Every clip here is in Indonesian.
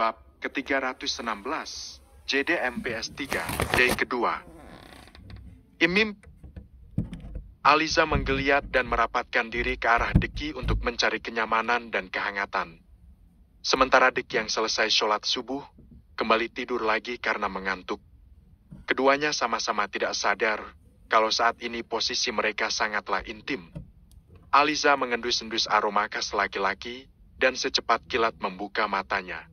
bab ke-316, JDMPS 3, day kedua. Imim Aliza menggeliat dan merapatkan diri ke arah Deki untuk mencari kenyamanan dan kehangatan. Sementara Deki yang selesai sholat subuh, kembali tidur lagi karena mengantuk. Keduanya sama-sama tidak sadar kalau saat ini posisi mereka sangatlah intim. Aliza mengendus-endus aroma khas laki-laki dan secepat kilat membuka matanya.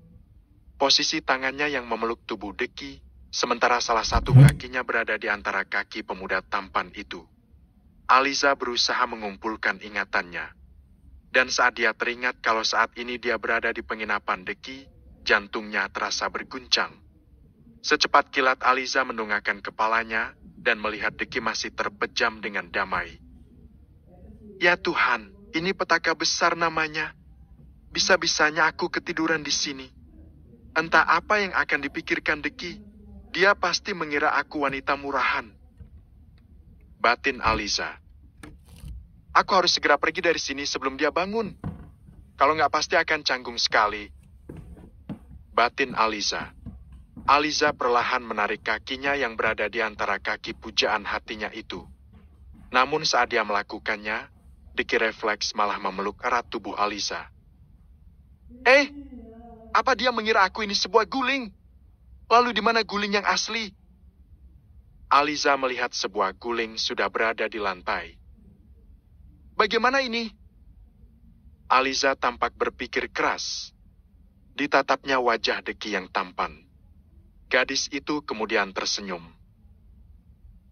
Posisi tangannya yang memeluk tubuh Deki, sementara salah satu kakinya berada di antara kaki pemuda tampan itu. Aliza berusaha mengumpulkan ingatannya. Dan saat dia teringat kalau saat ini dia berada di penginapan Deki, jantungnya terasa berguncang. Secepat kilat Aliza mendongakkan kepalanya dan melihat Deki masih terpejam dengan damai. Ya Tuhan, ini petaka besar namanya. Bisa-bisanya aku ketiduran di sini. Entah apa yang akan dipikirkan Deki, dia pasti mengira aku wanita murahan. Batin Aliza. Aku harus segera pergi dari sini sebelum dia bangun. Kalau nggak pasti akan canggung sekali. Batin Aliza. Aliza perlahan menarik kakinya yang berada di antara kaki pujaan hatinya itu. Namun saat dia melakukannya, Diki refleks malah memeluk erat tubuh Aliza. Eh, apa dia mengira aku ini sebuah guling? Lalu di mana guling yang asli? Aliza melihat sebuah guling sudah berada di lantai. Bagaimana ini? Aliza tampak berpikir keras. Ditatapnya wajah Deki yang tampan. Gadis itu kemudian tersenyum.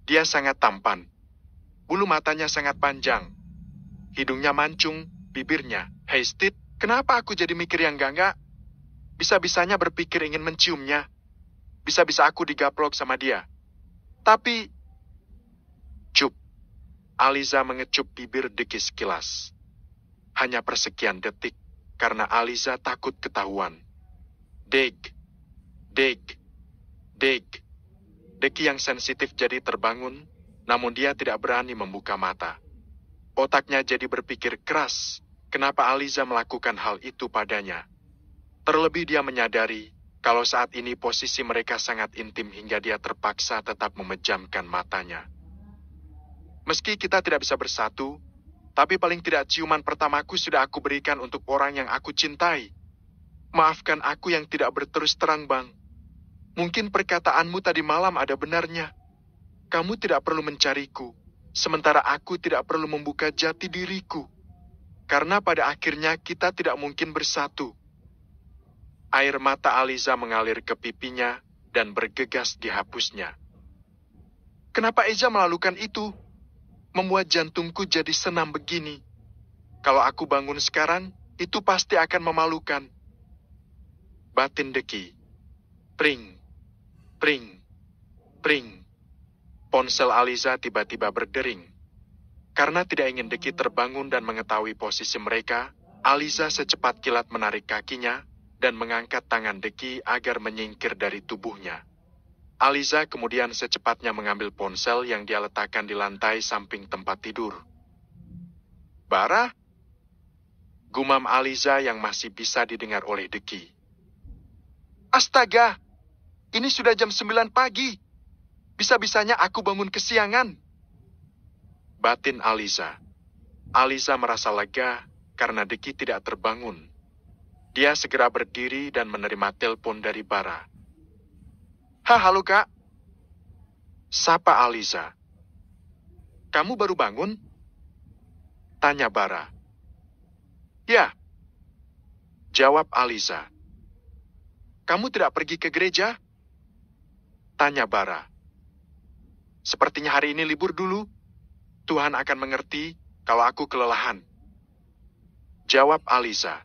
Dia sangat tampan. Bulu matanya sangat panjang. Hidungnya mancung, bibirnya. Hey Steve, kenapa aku jadi mikir yang enggak-enggak? Bisa-bisanya berpikir ingin menciumnya. Bisa-bisa aku digaplok sama dia. Tapi... Cup. Aliza mengecup bibir dekis sekilas. Hanya persekian detik, karena Aliza takut ketahuan. Deg. Deg. Deg. Deki yang sensitif jadi terbangun, namun dia tidak berani membuka mata. Otaknya jadi berpikir keras, kenapa Aliza melakukan hal itu padanya. Terlebih dia menyadari kalau saat ini posisi mereka sangat intim hingga dia terpaksa tetap memejamkan matanya. Meski kita tidak bisa bersatu, tapi paling tidak ciuman pertamaku sudah aku berikan untuk orang yang aku cintai. Maafkan aku yang tidak berterus terang, Bang. Mungkin perkataanmu tadi malam ada benarnya. Kamu tidak perlu mencariku, sementara aku tidak perlu membuka jati diriku. Karena pada akhirnya kita tidak mungkin bersatu Air mata Aliza mengalir ke pipinya dan bergegas dihapusnya. Kenapa Eja melalukan itu? Membuat jantungku jadi senam begini. Kalau aku bangun sekarang, itu pasti akan memalukan. Batin Deki. Pring. Pring. Pring. Ponsel Aliza tiba-tiba berdering. Karena tidak ingin Deki terbangun dan mengetahui posisi mereka, Aliza secepat kilat menarik kakinya, dan mengangkat tangan Deki agar menyingkir dari tubuhnya. Aliza kemudian secepatnya mengambil ponsel yang dia letakkan di lantai samping tempat tidur. Bara? Gumam Aliza yang masih bisa didengar oleh Deki. Astaga! Ini sudah jam 9 pagi. Bisa-bisanya aku bangun kesiangan. Batin Aliza. Aliza merasa lega karena Deki tidak terbangun. Dia segera berdiri dan menerima telepon dari Bara. Ha, halo kak. Sapa Aliza. Kamu baru bangun? Tanya Bara. Ya. Jawab Aliza. Kamu tidak pergi ke gereja? Tanya Bara. Sepertinya hari ini libur dulu. Tuhan akan mengerti kalau aku kelelahan. Jawab Aliza.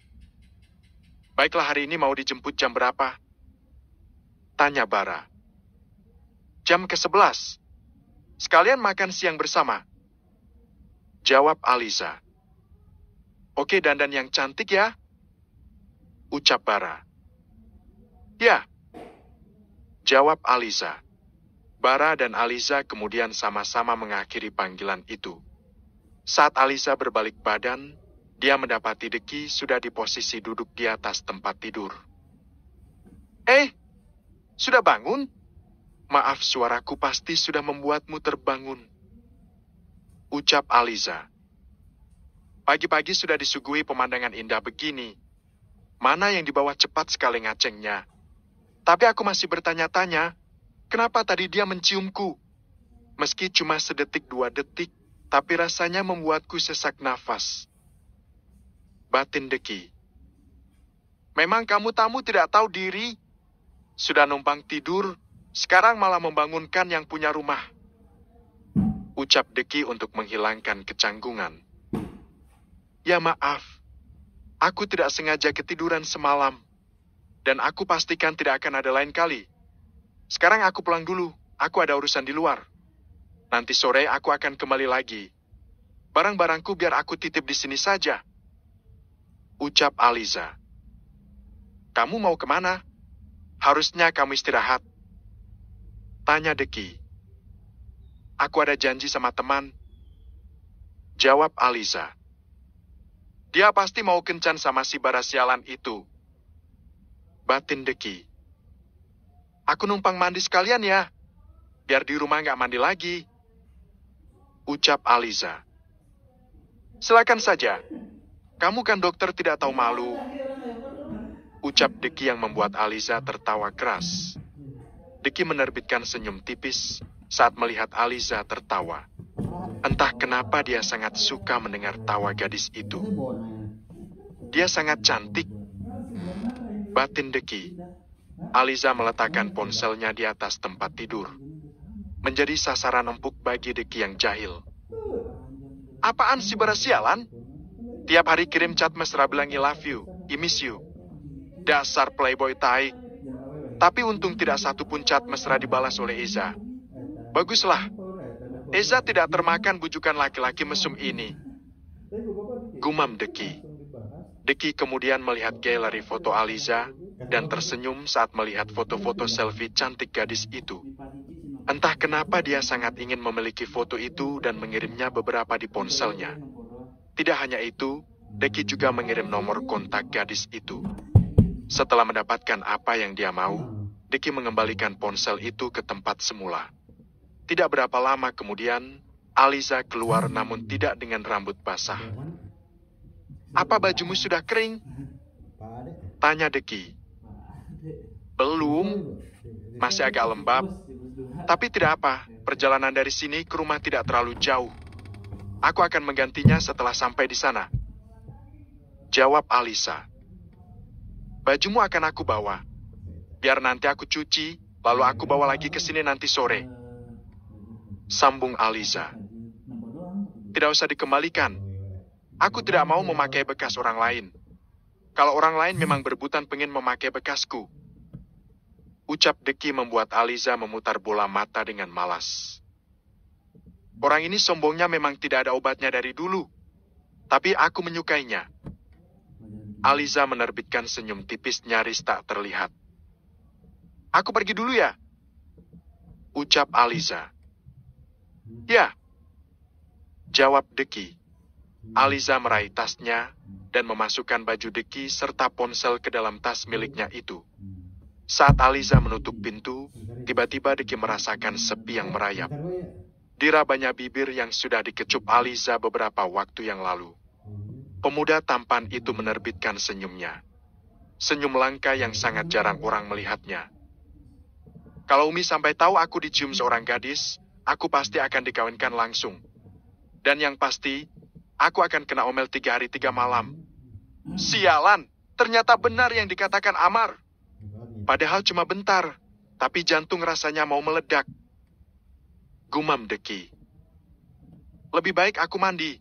Baiklah hari ini mau dijemput jam berapa? Tanya Bara. Jam ke-11. Sekalian makan siang bersama. Jawab Aliza. Oke dandan yang cantik ya. Ucap Bara. Ya. Jawab Aliza. Bara dan Aliza kemudian sama-sama mengakhiri panggilan itu. Saat Aliza berbalik badan, dia mendapati Deki sudah di posisi duduk di atas tempat tidur. Eh, sudah bangun? Maaf suaraku pasti sudah membuatmu terbangun. Ucap Aliza. Pagi-pagi sudah disuguhi pemandangan indah begini. Mana yang dibawa cepat sekali ngacengnya. Tapi aku masih bertanya-tanya, kenapa tadi dia menciumku? Meski cuma sedetik dua detik, tapi rasanya membuatku sesak nafas. Batin Deki. Memang kamu tamu tidak tahu diri? Sudah numpang tidur, sekarang malah membangunkan yang punya rumah. Ucap Deki untuk menghilangkan kecanggungan. Ya maaf, aku tidak sengaja ketiduran semalam. Dan aku pastikan tidak akan ada lain kali. Sekarang aku pulang dulu, aku ada urusan di luar. Nanti sore aku akan kembali lagi. Barang-barangku biar aku titip di sini saja ucap Aliza. Kamu mau kemana? Harusnya kamu istirahat. Tanya Deki. Aku ada janji sama teman. Jawab Aliza. Dia pasti mau kencan sama si bara sialan itu. Batin Deki. Aku numpang mandi sekalian ya. Biar di rumah nggak mandi lagi. Ucap Aliza. Silakan saja, kamu kan dokter tidak tahu malu. Ucap Deki yang membuat Aliza tertawa keras. Deki menerbitkan senyum tipis saat melihat Aliza tertawa. Entah kenapa dia sangat suka mendengar tawa gadis itu. Dia sangat cantik. Batin Deki. Aliza meletakkan ponselnya di atas tempat tidur. Menjadi sasaran empuk bagi Deki yang jahil. Apaan si berasialan? Tiap hari kirim chat mesra bilang I love you, I miss you. Dasar playboy tai. Tapi untung tidak satu pun chat mesra dibalas oleh Eza. Baguslah. Eza tidak termakan bujukan laki-laki mesum ini. Gumam Deki. Deki kemudian melihat galeri foto Aliza dan tersenyum saat melihat foto-foto selfie cantik gadis itu. Entah kenapa dia sangat ingin memiliki foto itu dan mengirimnya beberapa di ponselnya. Tidak hanya itu, Deki juga mengirim nomor kontak gadis itu. Setelah mendapatkan apa yang dia mau, Deki mengembalikan ponsel itu ke tempat semula. Tidak berapa lama kemudian, Aliza keluar namun tidak dengan rambut basah. Apa bajumu sudah kering? Tanya Deki. Belum, masih agak lembab. Tapi tidak apa, perjalanan dari sini ke rumah tidak terlalu jauh. Aku akan menggantinya setelah sampai di sana. Jawab Alisa. Bajumu akan aku bawa. Biar nanti aku cuci, lalu aku bawa lagi ke sini nanti sore. Sambung Alisa. Tidak usah dikembalikan. Aku tidak mau memakai bekas orang lain. Kalau orang lain memang berbutan pengen memakai bekasku. Ucap Deki membuat Aliza memutar bola mata dengan malas. Orang ini sombongnya memang tidak ada obatnya dari dulu. Tapi aku menyukainya. Aliza menerbitkan senyum tipis nyaris tak terlihat. Aku pergi dulu ya. Ucap Aliza. Ya. Jawab Deki. Aliza meraih tasnya dan memasukkan baju Deki serta ponsel ke dalam tas miliknya itu. Saat Aliza menutup pintu, tiba-tiba Deki merasakan sepi yang merayap dirabanya bibir yang sudah dikecup Aliza beberapa waktu yang lalu. Pemuda tampan itu menerbitkan senyumnya. Senyum langka yang sangat jarang orang melihatnya. Kalau Umi sampai tahu aku dicium seorang gadis, aku pasti akan dikawinkan langsung. Dan yang pasti, aku akan kena omel tiga hari tiga malam. Sialan, ternyata benar yang dikatakan Amar. Padahal cuma bentar, tapi jantung rasanya mau meledak. Gumam Deki. Lebih baik aku mandi.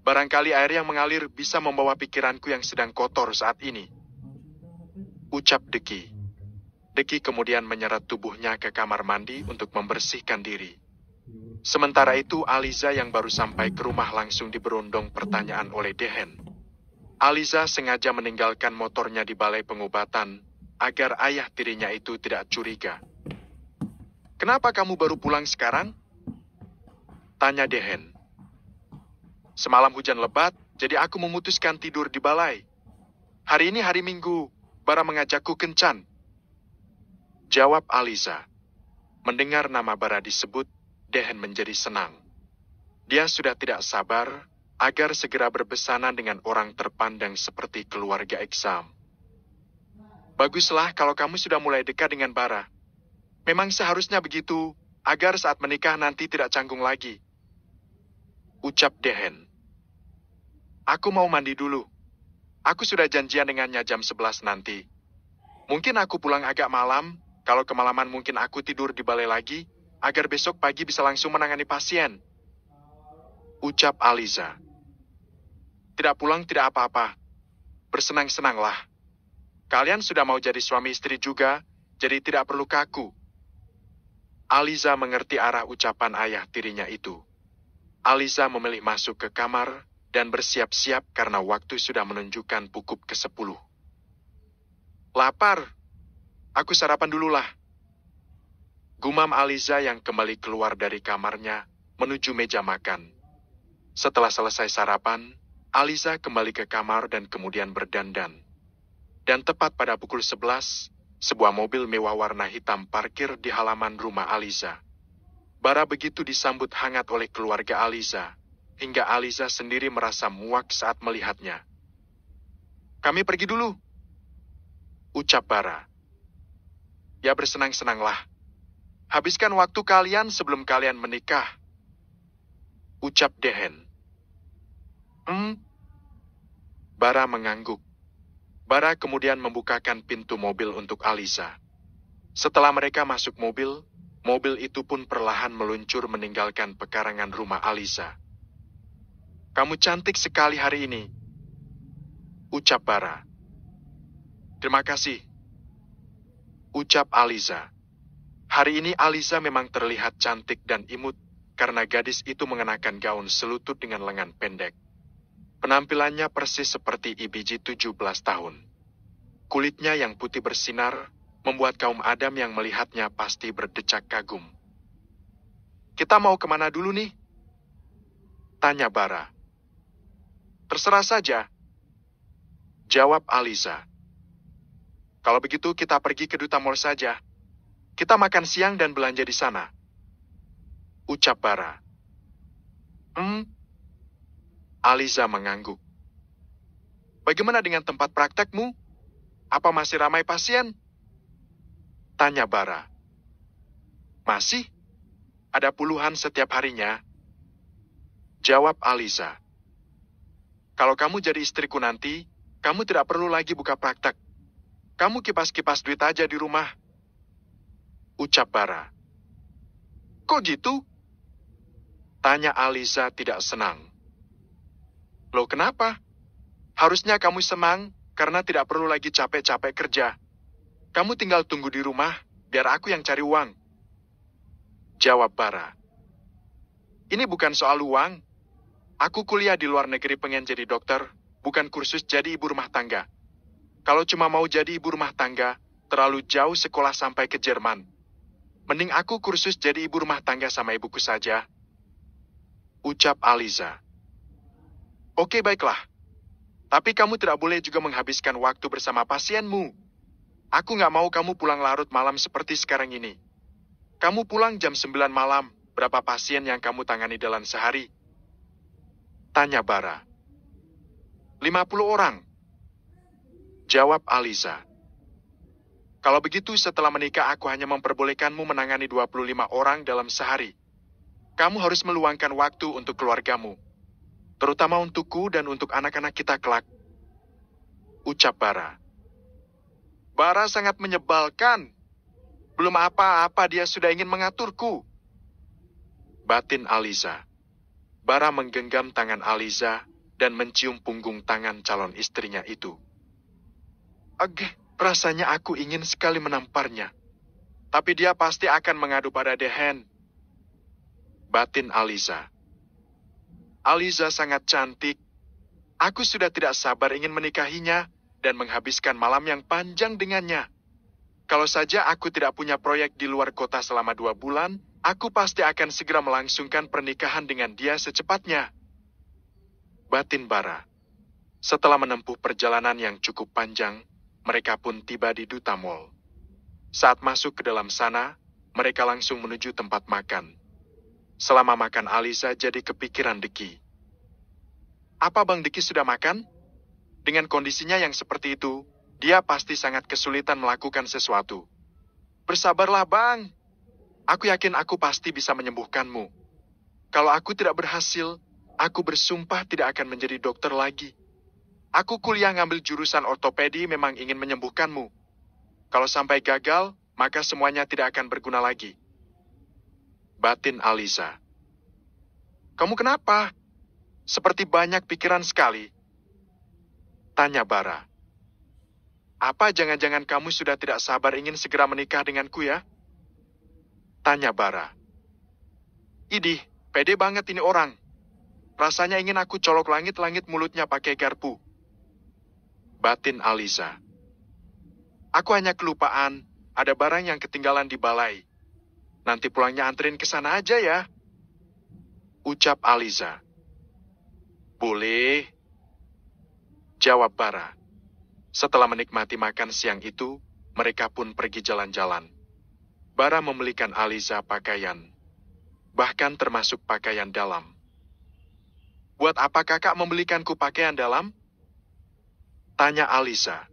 Barangkali air yang mengalir bisa membawa pikiranku yang sedang kotor saat ini. Ucap Deki. Deki kemudian menyeret tubuhnya ke kamar mandi untuk membersihkan diri. Sementara itu, Aliza yang baru sampai ke rumah langsung diberondong pertanyaan oleh Dehen. Aliza sengaja meninggalkan motornya di balai pengobatan agar ayah tirinya itu tidak curiga. Kenapa kamu baru pulang sekarang? Tanya Dehen. Semalam hujan lebat, jadi aku memutuskan tidur di balai. Hari ini hari Minggu, Bara mengajakku kencan. Jawab Aliza. Mendengar nama Bara disebut, Dehen menjadi senang. Dia sudah tidak sabar agar segera berbesanan dengan orang terpandang seperti keluarga Eksam. Baguslah kalau kamu sudah mulai dekat dengan Bara. Memang seharusnya begitu, agar saat menikah nanti tidak canggung lagi. Ucap Dehen. Aku mau mandi dulu. Aku sudah janjian dengannya jam 11 nanti. Mungkin aku pulang agak malam, kalau kemalaman mungkin aku tidur di balai lagi, agar besok pagi bisa langsung menangani pasien. Ucap Aliza. Tidak pulang tidak apa-apa. Bersenang-senanglah. Kalian sudah mau jadi suami istri juga, jadi tidak perlu kaku. Aliza mengerti arah ucapan ayah tirinya itu. Aliza memilih masuk ke kamar dan bersiap-siap karena waktu sudah menunjukkan pukul ke sepuluh. Lapar. Aku sarapan dululah. Gumam Aliza yang kembali keluar dari kamarnya menuju meja makan. Setelah selesai sarapan, Aliza kembali ke kamar dan kemudian berdandan. Dan tepat pada pukul sebelas sebuah mobil mewah warna hitam parkir di halaman rumah Aliza. Bara begitu disambut hangat oleh keluarga Aliza, hingga Aliza sendiri merasa muak saat melihatnya. Kami pergi dulu, ucap Bara. Ya bersenang-senanglah. Habiskan waktu kalian sebelum kalian menikah. Ucap Dehen. Hmm? Bara mengangguk. Bara kemudian membukakan pintu mobil untuk Alisa. Setelah mereka masuk mobil, mobil itu pun perlahan meluncur meninggalkan pekarangan rumah Alisa. Kamu cantik sekali hari ini, ucap Bara. Terima kasih, ucap Aliza. Hari ini Aliza memang terlihat cantik dan imut karena gadis itu mengenakan gaun selutut dengan lengan pendek. Penampilannya persis seperti Ibiji 17 tahun. Kulitnya yang putih bersinar, membuat kaum Adam yang melihatnya pasti berdecak kagum. Kita mau kemana dulu nih? Tanya Bara. Terserah saja. Jawab Aliza. Kalau begitu kita pergi ke Duta Mall saja. Kita makan siang dan belanja di sana. Ucap Bara. Hmm, Aliza mengangguk. Bagaimana dengan tempat praktekmu? Apa masih ramai pasien? Tanya Bara. Masih? Ada puluhan setiap harinya. Jawab Aliza. Kalau kamu jadi istriku nanti, kamu tidak perlu lagi buka praktek. Kamu kipas-kipas duit aja di rumah. Ucap Bara. Kok gitu? Tanya Aliza tidak senang. Loh kenapa? Harusnya kamu semang, karena tidak perlu lagi capek-capek kerja. Kamu tinggal tunggu di rumah, biar aku yang cari uang. Jawab Bara. Ini bukan soal uang. Aku kuliah di luar negeri pengen jadi dokter, bukan kursus jadi ibu rumah tangga. Kalau cuma mau jadi ibu rumah tangga, terlalu jauh sekolah sampai ke Jerman. Mending aku kursus jadi ibu rumah tangga sama ibuku saja. Ucap Aliza. Oke baiklah. Tapi kamu tidak boleh juga menghabiskan waktu bersama pasienmu. Aku nggak mau kamu pulang larut malam seperti sekarang ini. Kamu pulang jam 9 malam, berapa pasien yang kamu tangani dalam sehari? Tanya Bara. 50 orang. Jawab Aliza. Kalau begitu setelah menikah aku hanya memperbolehkanmu menangani 25 orang dalam sehari. Kamu harus meluangkan waktu untuk keluargamu, terutama untukku dan untuk anak-anak kita kelak. Ucap Bara. Bara sangat menyebalkan. Belum apa-apa dia sudah ingin mengaturku. Batin Aliza. Bara menggenggam tangan Aliza dan mencium punggung tangan calon istrinya itu. Agh, rasanya aku ingin sekali menamparnya. Tapi dia pasti akan mengadu pada Dehen. Batin Aliza. Aliza sangat cantik. Aku sudah tidak sabar ingin menikahinya dan menghabiskan malam yang panjang dengannya. Kalau saja aku tidak punya proyek di luar kota selama dua bulan, aku pasti akan segera melangsungkan pernikahan dengan dia secepatnya. Batin Bara Setelah menempuh perjalanan yang cukup panjang, mereka pun tiba di Duta Mall. Saat masuk ke dalam sana, mereka langsung menuju tempat makan. Selama makan Alisa jadi kepikiran Diki. Apa Bang Diki sudah makan? Dengan kondisinya yang seperti itu, dia pasti sangat kesulitan melakukan sesuatu. Bersabarlah Bang. Aku yakin aku pasti bisa menyembuhkanmu. Kalau aku tidak berhasil, aku bersumpah tidak akan menjadi dokter lagi. Aku kuliah ngambil jurusan ortopedi memang ingin menyembuhkanmu. Kalau sampai gagal, maka semuanya tidak akan berguna lagi batin Aliza. Kamu kenapa? Seperti banyak pikiran sekali. Tanya Bara. Apa jangan-jangan kamu sudah tidak sabar ingin segera menikah denganku ya? Tanya Bara. Idih, pede banget ini orang. Rasanya ingin aku colok langit-langit mulutnya pakai garpu. Batin Aliza. Aku hanya kelupaan, ada barang yang ketinggalan di balai. Nanti pulangnya anterin ke sana aja ya. Ucap Aliza. Boleh. Jawab Bara. Setelah menikmati makan siang itu, mereka pun pergi jalan-jalan. Bara membelikan Aliza pakaian. Bahkan termasuk pakaian dalam. Buat apa kakak membelikanku pakaian dalam? Tanya Aliza.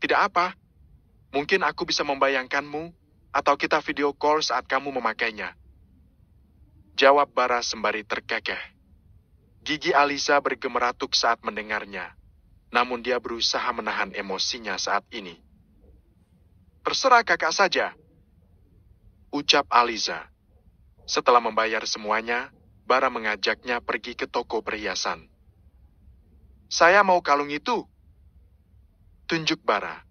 Tidak apa, mungkin aku bisa membayangkanmu atau kita video call saat kamu memakainya? Jawab Bara sembari terkekeh. Gigi Alisa bergemeratuk saat mendengarnya, namun dia berusaha menahan emosinya saat ini. Terserah kakak saja, ucap Aliza. Setelah membayar semuanya, Bara mengajaknya pergi ke toko perhiasan. Saya mau kalung itu. Tunjuk Bara.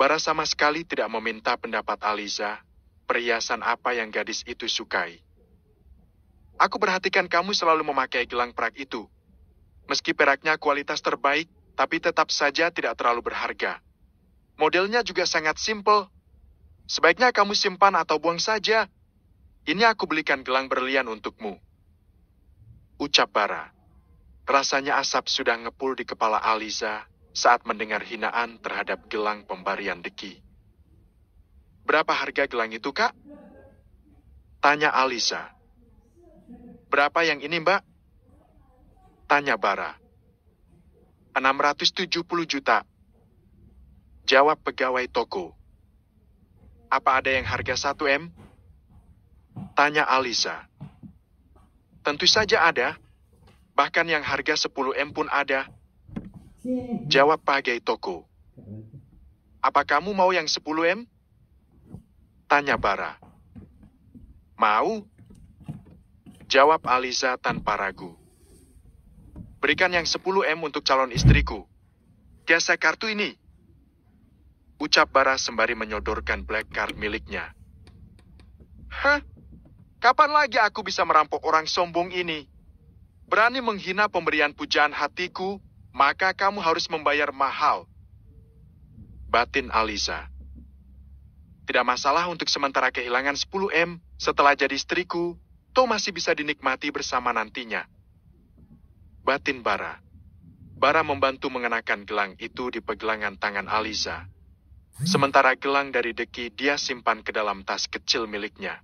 Bara sama sekali tidak meminta pendapat Aliza, perhiasan apa yang gadis itu sukai. Aku perhatikan kamu selalu memakai gelang perak itu. Meski peraknya kualitas terbaik, tapi tetap saja tidak terlalu berharga. Modelnya juga sangat simpel. Sebaiknya kamu simpan atau buang saja. Ini aku belikan gelang berlian untukmu. Ucap Bara. Rasanya asap sudah ngepul di kepala Aliza, saat mendengar hinaan terhadap gelang pembarian Deki. Berapa harga gelang itu, Kak? Tanya Alisa. Berapa yang ini, Mbak? Tanya Bara. 670 juta. Jawab pegawai toko. Apa ada yang harga 1M? Tanya Alisa. Tentu saja ada. Bahkan yang harga 10M pun ada, Jawab Pagai Toko. Apa kamu mau yang 10M? Tanya Bara. Mau? Jawab Aliza tanpa ragu. Berikan yang 10M untuk calon istriku. Jasa kartu ini. Ucap Bara sembari menyodorkan black card miliknya. Hah? Kapan lagi aku bisa merampok orang sombong ini? Berani menghina pemberian pujaan hatiku, maka kamu harus membayar mahal. Batin Alisa. Tidak masalah untuk sementara kehilangan 10M, setelah jadi istriku, toh masih bisa dinikmati bersama nantinya. Batin Bara. Bara membantu mengenakan gelang itu di pegelangan tangan Alisa. Sementara gelang dari Deki dia simpan ke dalam tas kecil miliknya.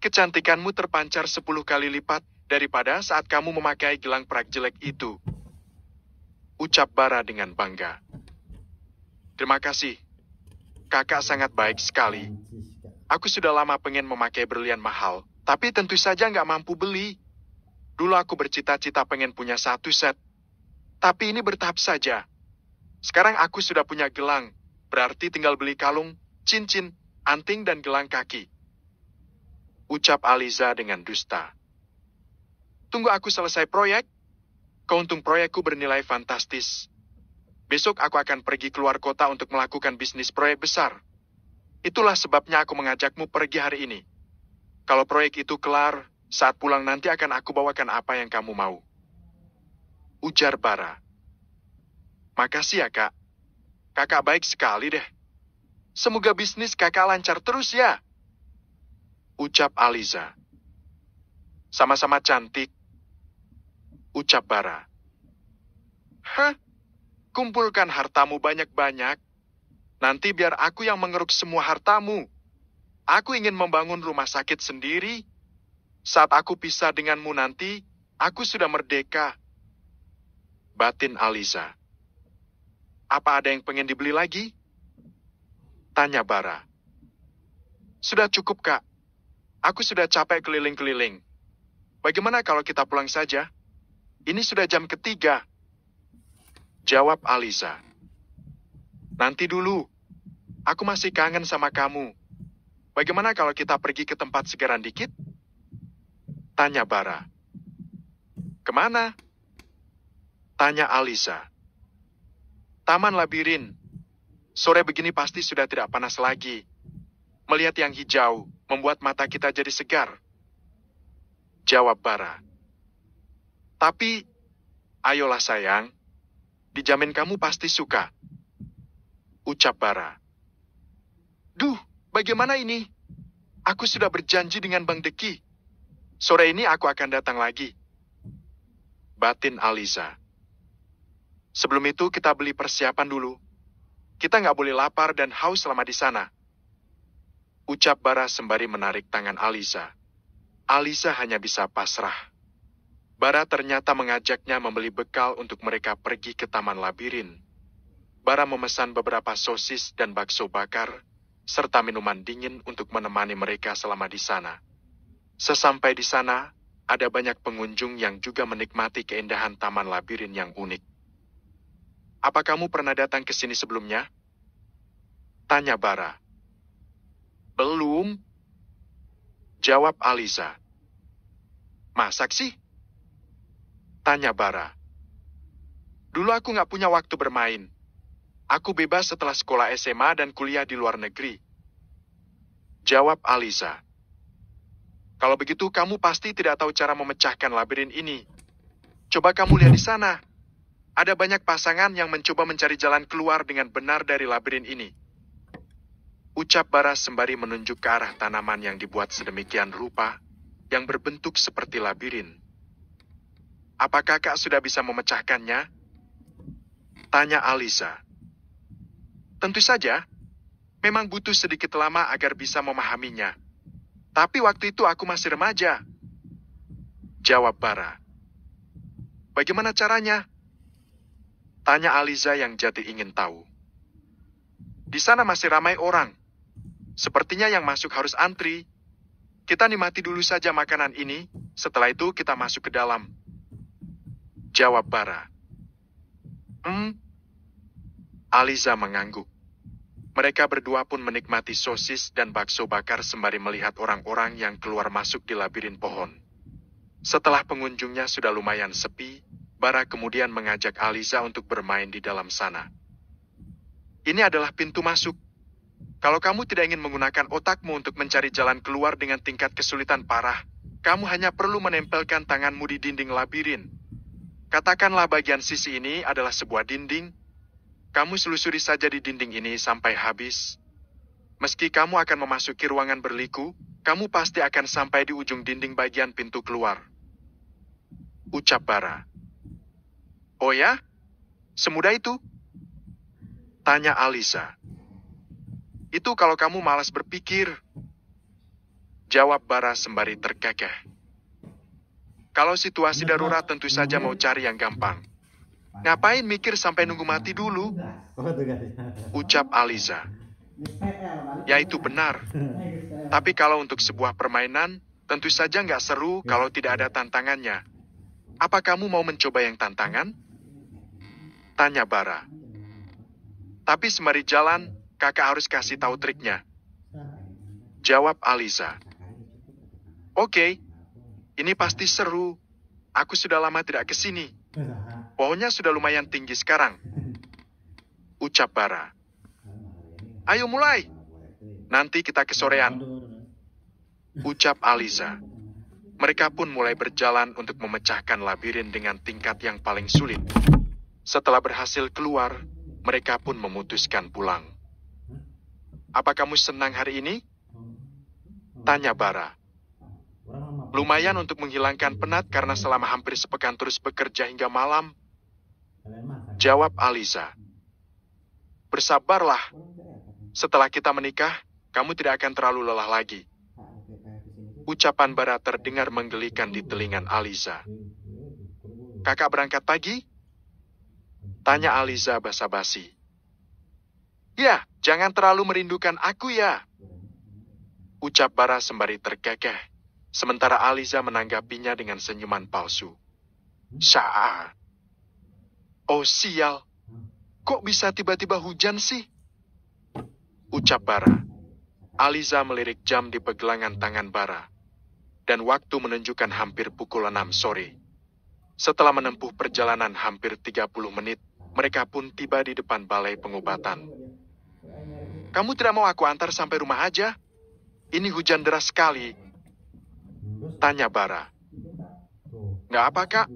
Kecantikanmu terpancar 10 kali lipat daripada saat kamu memakai gelang prak jelek itu, ucap Bara dengan bangga. Terima kasih. Kakak sangat baik sekali. Aku sudah lama pengen memakai berlian mahal, tapi tentu saja nggak mampu beli. Dulu aku bercita-cita pengen punya satu set, tapi ini bertahap saja. Sekarang aku sudah punya gelang, berarti tinggal beli kalung, cincin, anting dan gelang kaki. Ucap Aliza dengan dusta. Tunggu aku selesai proyek, Keuntung proyekku bernilai fantastis. Besok aku akan pergi keluar kota untuk melakukan bisnis proyek besar. Itulah sebabnya aku mengajakmu pergi hari ini. Kalau proyek itu kelar, saat pulang nanti akan aku bawakan apa yang kamu mau. Ujar Bara. Makasih ya kak. Kakak baik sekali deh. Semoga bisnis kakak lancar terus ya. Ucap Aliza. Sama-sama cantik ucap Bara. Hah? Kumpulkan hartamu banyak-banyak. Nanti biar aku yang mengeruk semua hartamu. Aku ingin membangun rumah sakit sendiri. Saat aku pisah denganmu nanti, aku sudah merdeka. Batin Alisa. Apa ada yang pengen dibeli lagi? Tanya Bara. Sudah cukup, Kak. Aku sudah capek keliling-keliling. Bagaimana kalau kita pulang saja? Ini sudah jam ketiga. Jawab Alisa. Nanti dulu. Aku masih kangen sama kamu. Bagaimana kalau kita pergi ke tempat segeran dikit? Tanya Bara. Kemana? Tanya Alisa. Taman labirin. Sore begini pasti sudah tidak panas lagi. Melihat yang hijau membuat mata kita jadi segar. Jawab Bara. Tapi, ayolah sayang. Dijamin kamu pasti suka. Ucap Bara. Duh, bagaimana ini? Aku sudah berjanji dengan Bang Deki. Sore ini aku akan datang lagi. Batin Aliza. Sebelum itu kita beli persiapan dulu. Kita nggak boleh lapar dan haus selama di sana. Ucap Bara sembari menarik tangan Aliza. Alisa hanya bisa pasrah. Bara ternyata mengajaknya membeli bekal untuk mereka pergi ke Taman Labirin. Bara memesan beberapa sosis dan bakso bakar, serta minuman dingin untuk menemani mereka selama di sana. Sesampai di sana, ada banyak pengunjung yang juga menikmati keindahan Taman Labirin yang unik. Apa kamu pernah datang ke sini sebelumnya? Tanya Bara. Belum. Jawab Aliza. Masak sih? Tanya Bara. Dulu aku nggak punya waktu bermain. Aku bebas setelah sekolah SMA dan kuliah di luar negeri. Jawab Alisa. Kalau begitu kamu pasti tidak tahu cara memecahkan labirin ini. Coba kamu lihat di sana. Ada banyak pasangan yang mencoba mencari jalan keluar dengan benar dari labirin ini. Ucap Bara sembari menunjuk ke arah tanaman yang dibuat sedemikian rupa, yang berbentuk seperti labirin. Apakah kakak sudah bisa memecahkannya? Tanya Alisa. Tentu saja. Memang butuh sedikit lama agar bisa memahaminya. Tapi waktu itu aku masih remaja. Jawab Bara. Bagaimana caranya? Tanya Aliza yang jati ingin tahu. Di sana masih ramai orang. Sepertinya yang masuk harus antri. Kita nikmati dulu saja makanan ini, setelah itu kita masuk ke dalam. Jawab Bara. Hmm? Aliza mengangguk. Mereka berdua pun menikmati sosis dan bakso bakar sembari melihat orang-orang yang keluar masuk di labirin pohon. Setelah pengunjungnya sudah lumayan sepi, Bara kemudian mengajak Aliza untuk bermain di dalam sana. Ini adalah pintu masuk. Kalau kamu tidak ingin menggunakan otakmu untuk mencari jalan keluar dengan tingkat kesulitan parah, kamu hanya perlu menempelkan tanganmu di dinding labirin, Katakanlah bagian sisi ini adalah sebuah dinding. Kamu selusuri saja di dinding ini sampai habis. Meski kamu akan memasuki ruangan berliku, kamu pasti akan sampai di ujung dinding bagian pintu keluar. Ucap Bara. Oh ya? Semudah itu? Tanya Alisa. Itu kalau kamu malas berpikir. Jawab Bara sembari terkekeh. Kalau situasi darurat tentu saja mau cari yang gampang. Ngapain mikir sampai nunggu mati dulu? Ucap Aliza. Ya itu benar. Tapi kalau untuk sebuah permainan, tentu saja nggak seru kalau tidak ada tantangannya. Apa kamu mau mencoba yang tantangan? Tanya Bara. Tapi semari jalan, kakak harus kasih tahu triknya. Jawab Aliza. Oke, okay, ini pasti seru. Aku sudah lama tidak ke sini. Pohonnya sudah lumayan tinggi sekarang. Ucap Bara. Ayo mulai. Nanti kita kesorean. Ucap Aliza. Mereka pun mulai berjalan untuk memecahkan labirin dengan tingkat yang paling sulit. Setelah berhasil keluar, mereka pun memutuskan pulang. Apa kamu senang hari ini? Tanya Bara. Lumayan untuk menghilangkan penat karena selama hampir sepekan terus bekerja hingga malam. Jawab Aliza. Bersabarlah. Setelah kita menikah, kamu tidak akan terlalu lelah lagi. Ucapan Bara terdengar menggelikan di telingan Aliza. Kakak berangkat pagi? Tanya Aliza basa-basi. Ya, jangan terlalu merindukan aku ya. Ucap Bara sembari tergagah. Sementara Aliza menanggapinya dengan senyuman palsu. Sya'a. Oh sial, kok bisa tiba-tiba hujan sih? Ucap Bara. Aliza melirik jam di pegelangan tangan Bara. Dan waktu menunjukkan hampir pukul 6 sore. Setelah menempuh perjalanan hampir 30 menit, mereka pun tiba di depan balai pengobatan. Kamu tidak mau aku antar sampai rumah aja? Ini hujan deras sekali, Tanya Bara. Nggak apa, Kak.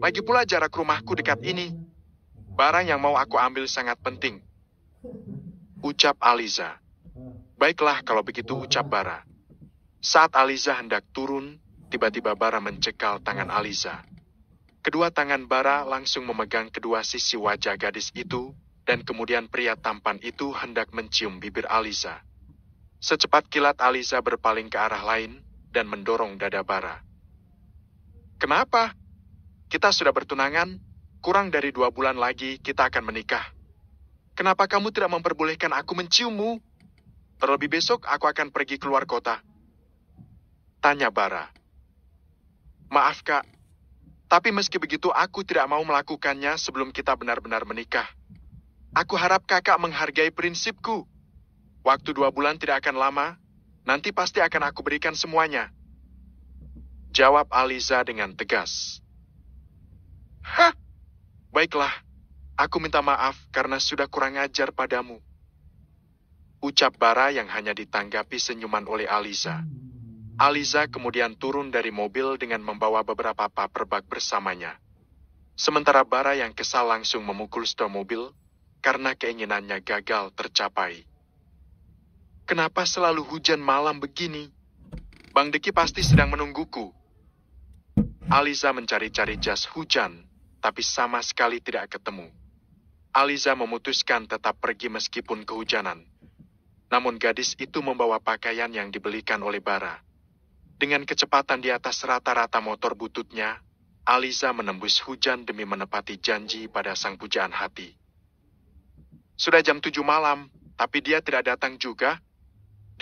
Lagi pula jarak rumahku dekat ini. Barang yang mau aku ambil sangat penting. Ucap Aliza. Baiklah kalau begitu ucap Bara. Saat Aliza hendak turun, tiba-tiba Bara mencekal tangan Aliza. Kedua tangan Bara langsung memegang kedua sisi wajah gadis itu, dan kemudian pria tampan itu hendak mencium bibir Aliza. Secepat kilat Aliza berpaling ke arah lain, dan mendorong dada bara. Kenapa? Kita sudah bertunangan, kurang dari dua bulan lagi kita akan menikah. Kenapa kamu tidak memperbolehkan aku menciummu? Terlebih besok aku akan pergi keluar kota. Tanya Bara. Maaf kak, tapi meski begitu aku tidak mau melakukannya sebelum kita benar-benar menikah. Aku harap kakak menghargai prinsipku. Waktu dua bulan tidak akan lama, Nanti pasti akan aku berikan semuanya. Jawab Aliza dengan tegas. Hah? Baiklah, aku minta maaf karena sudah kurang ajar padamu. Ucap Bara yang hanya ditanggapi senyuman oleh Aliza. Aliza kemudian turun dari mobil dengan membawa beberapa paperbag bersamanya. Sementara Bara yang kesal langsung memukul setel mobil karena keinginannya gagal tercapai. Kenapa selalu hujan malam begini? Bang Deki pasti sedang menungguku. Aliza mencari-cari jas hujan, tapi sama sekali tidak ketemu. Aliza memutuskan tetap pergi meskipun kehujanan. Namun gadis itu membawa pakaian yang dibelikan oleh Bara. Dengan kecepatan di atas rata-rata motor bututnya, Aliza menembus hujan demi menepati janji pada sang pujaan hati. Sudah jam tujuh malam, tapi dia tidak datang juga,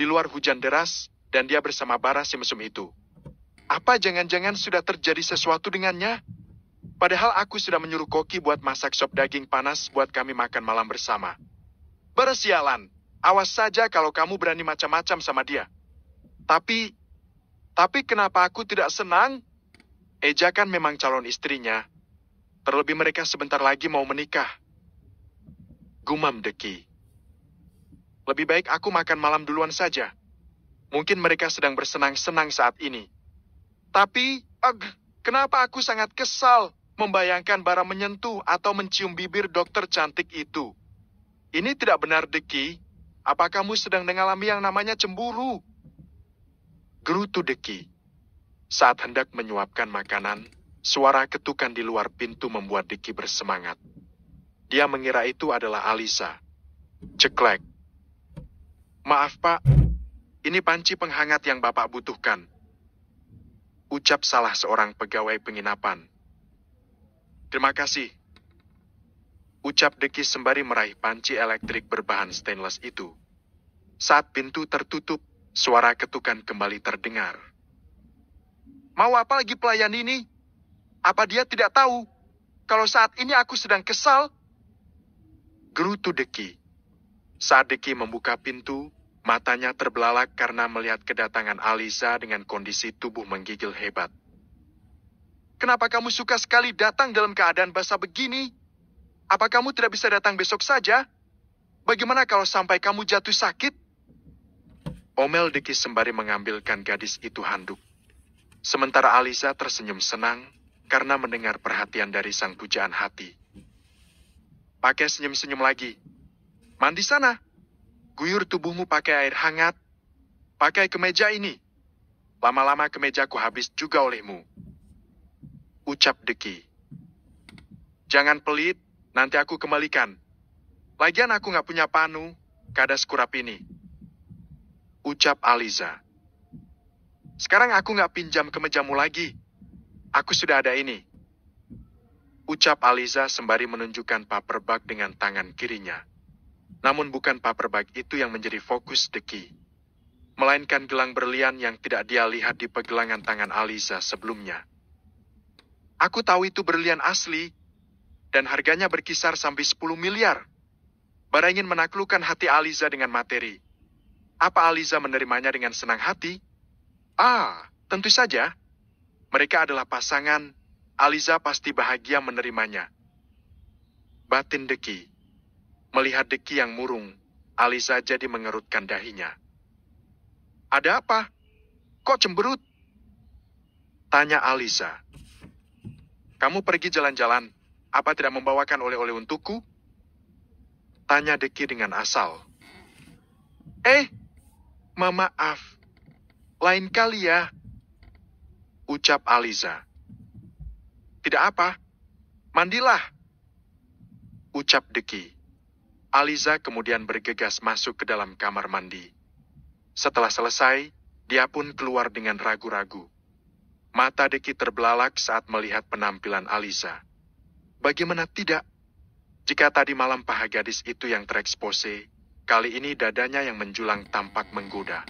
di luar hujan deras, dan dia bersama bara si mesum itu. Apa jangan-jangan sudah terjadi sesuatu dengannya? Padahal aku sudah menyuruh Koki buat masak sop daging panas buat kami makan malam bersama. Bersialan, awas saja kalau kamu berani macam-macam sama dia. Tapi, tapi kenapa aku tidak senang? Eja kan memang calon istrinya. Terlebih mereka sebentar lagi mau menikah. Gumam Deki. Lebih baik aku makan malam duluan saja. Mungkin mereka sedang bersenang-senang saat ini. Tapi, ag, kenapa aku sangat kesal membayangkan bara menyentuh atau mencium bibir dokter cantik itu? Ini tidak benar, Deki. Apa kamu sedang mengalami yang namanya cemburu? Gerutu Deki. Saat hendak menyuapkan makanan, suara ketukan di luar pintu membuat Deki bersemangat. Dia mengira itu adalah Alisa. Ceklek. Maaf pak, ini panci penghangat yang Bapak butuhkan. Ucap salah seorang pegawai penginapan. Terima kasih. Ucap Deki sembari meraih panci elektrik berbahan stainless itu. Saat pintu tertutup, suara ketukan kembali terdengar. Mau apa lagi pelayan ini? Apa dia tidak tahu? Kalau saat ini aku sedang kesal? Gerutu Deki. Saat Deki membuka pintu, Matanya terbelalak karena melihat kedatangan Aliza dengan kondisi tubuh menggigil hebat. Kenapa kamu suka sekali datang dalam keadaan basah begini? Apa kamu tidak bisa datang besok saja? Bagaimana kalau sampai kamu jatuh sakit? Omel dekis sembari mengambilkan gadis itu handuk. Sementara Aliza tersenyum senang karena mendengar perhatian dari sang pujaan hati. Pakai senyum-senyum lagi. Mandi sana. Guyur tubuhmu pakai air hangat. Pakai kemeja ini. Lama-lama kemejaku habis juga olehmu. Ucap Deki. Jangan pelit, nanti aku kembalikan. Lagian aku nggak punya panu, kadas kurap ini. Ucap Aliza. Sekarang aku nggak pinjam kemejamu lagi. Aku sudah ada ini. Ucap Aliza sembari menunjukkan paperbak dengan tangan kirinya. Namun bukan paper bag itu yang menjadi fokus Deki. Melainkan gelang berlian yang tidak dia lihat di pegelangan tangan Aliza sebelumnya. Aku tahu itu berlian asli, dan harganya berkisar sampai 10 miliar. Bara ingin menaklukkan hati Aliza dengan materi. Apa Aliza menerimanya dengan senang hati? Ah, tentu saja. Mereka adalah pasangan, Aliza pasti bahagia menerimanya. Batin Deki Melihat Deki yang murung, Alisa jadi mengerutkan dahinya. Ada apa? Kok cemberut? Tanya Alisa. Kamu pergi jalan-jalan, apa tidak membawakan oleh-oleh untukku? Tanya Deki dengan asal. Eh, mama maaf. Lain kali ya. Ucap Aliza. Tidak apa, mandilah. Ucap Deki. Aliza kemudian bergegas masuk ke dalam kamar mandi. Setelah selesai, dia pun keluar dengan ragu-ragu. Mata Deki terbelalak saat melihat penampilan Aliza. Bagaimana tidak? Jika tadi malam paha gadis itu yang terekspose, kali ini dadanya yang menjulang tampak menggoda.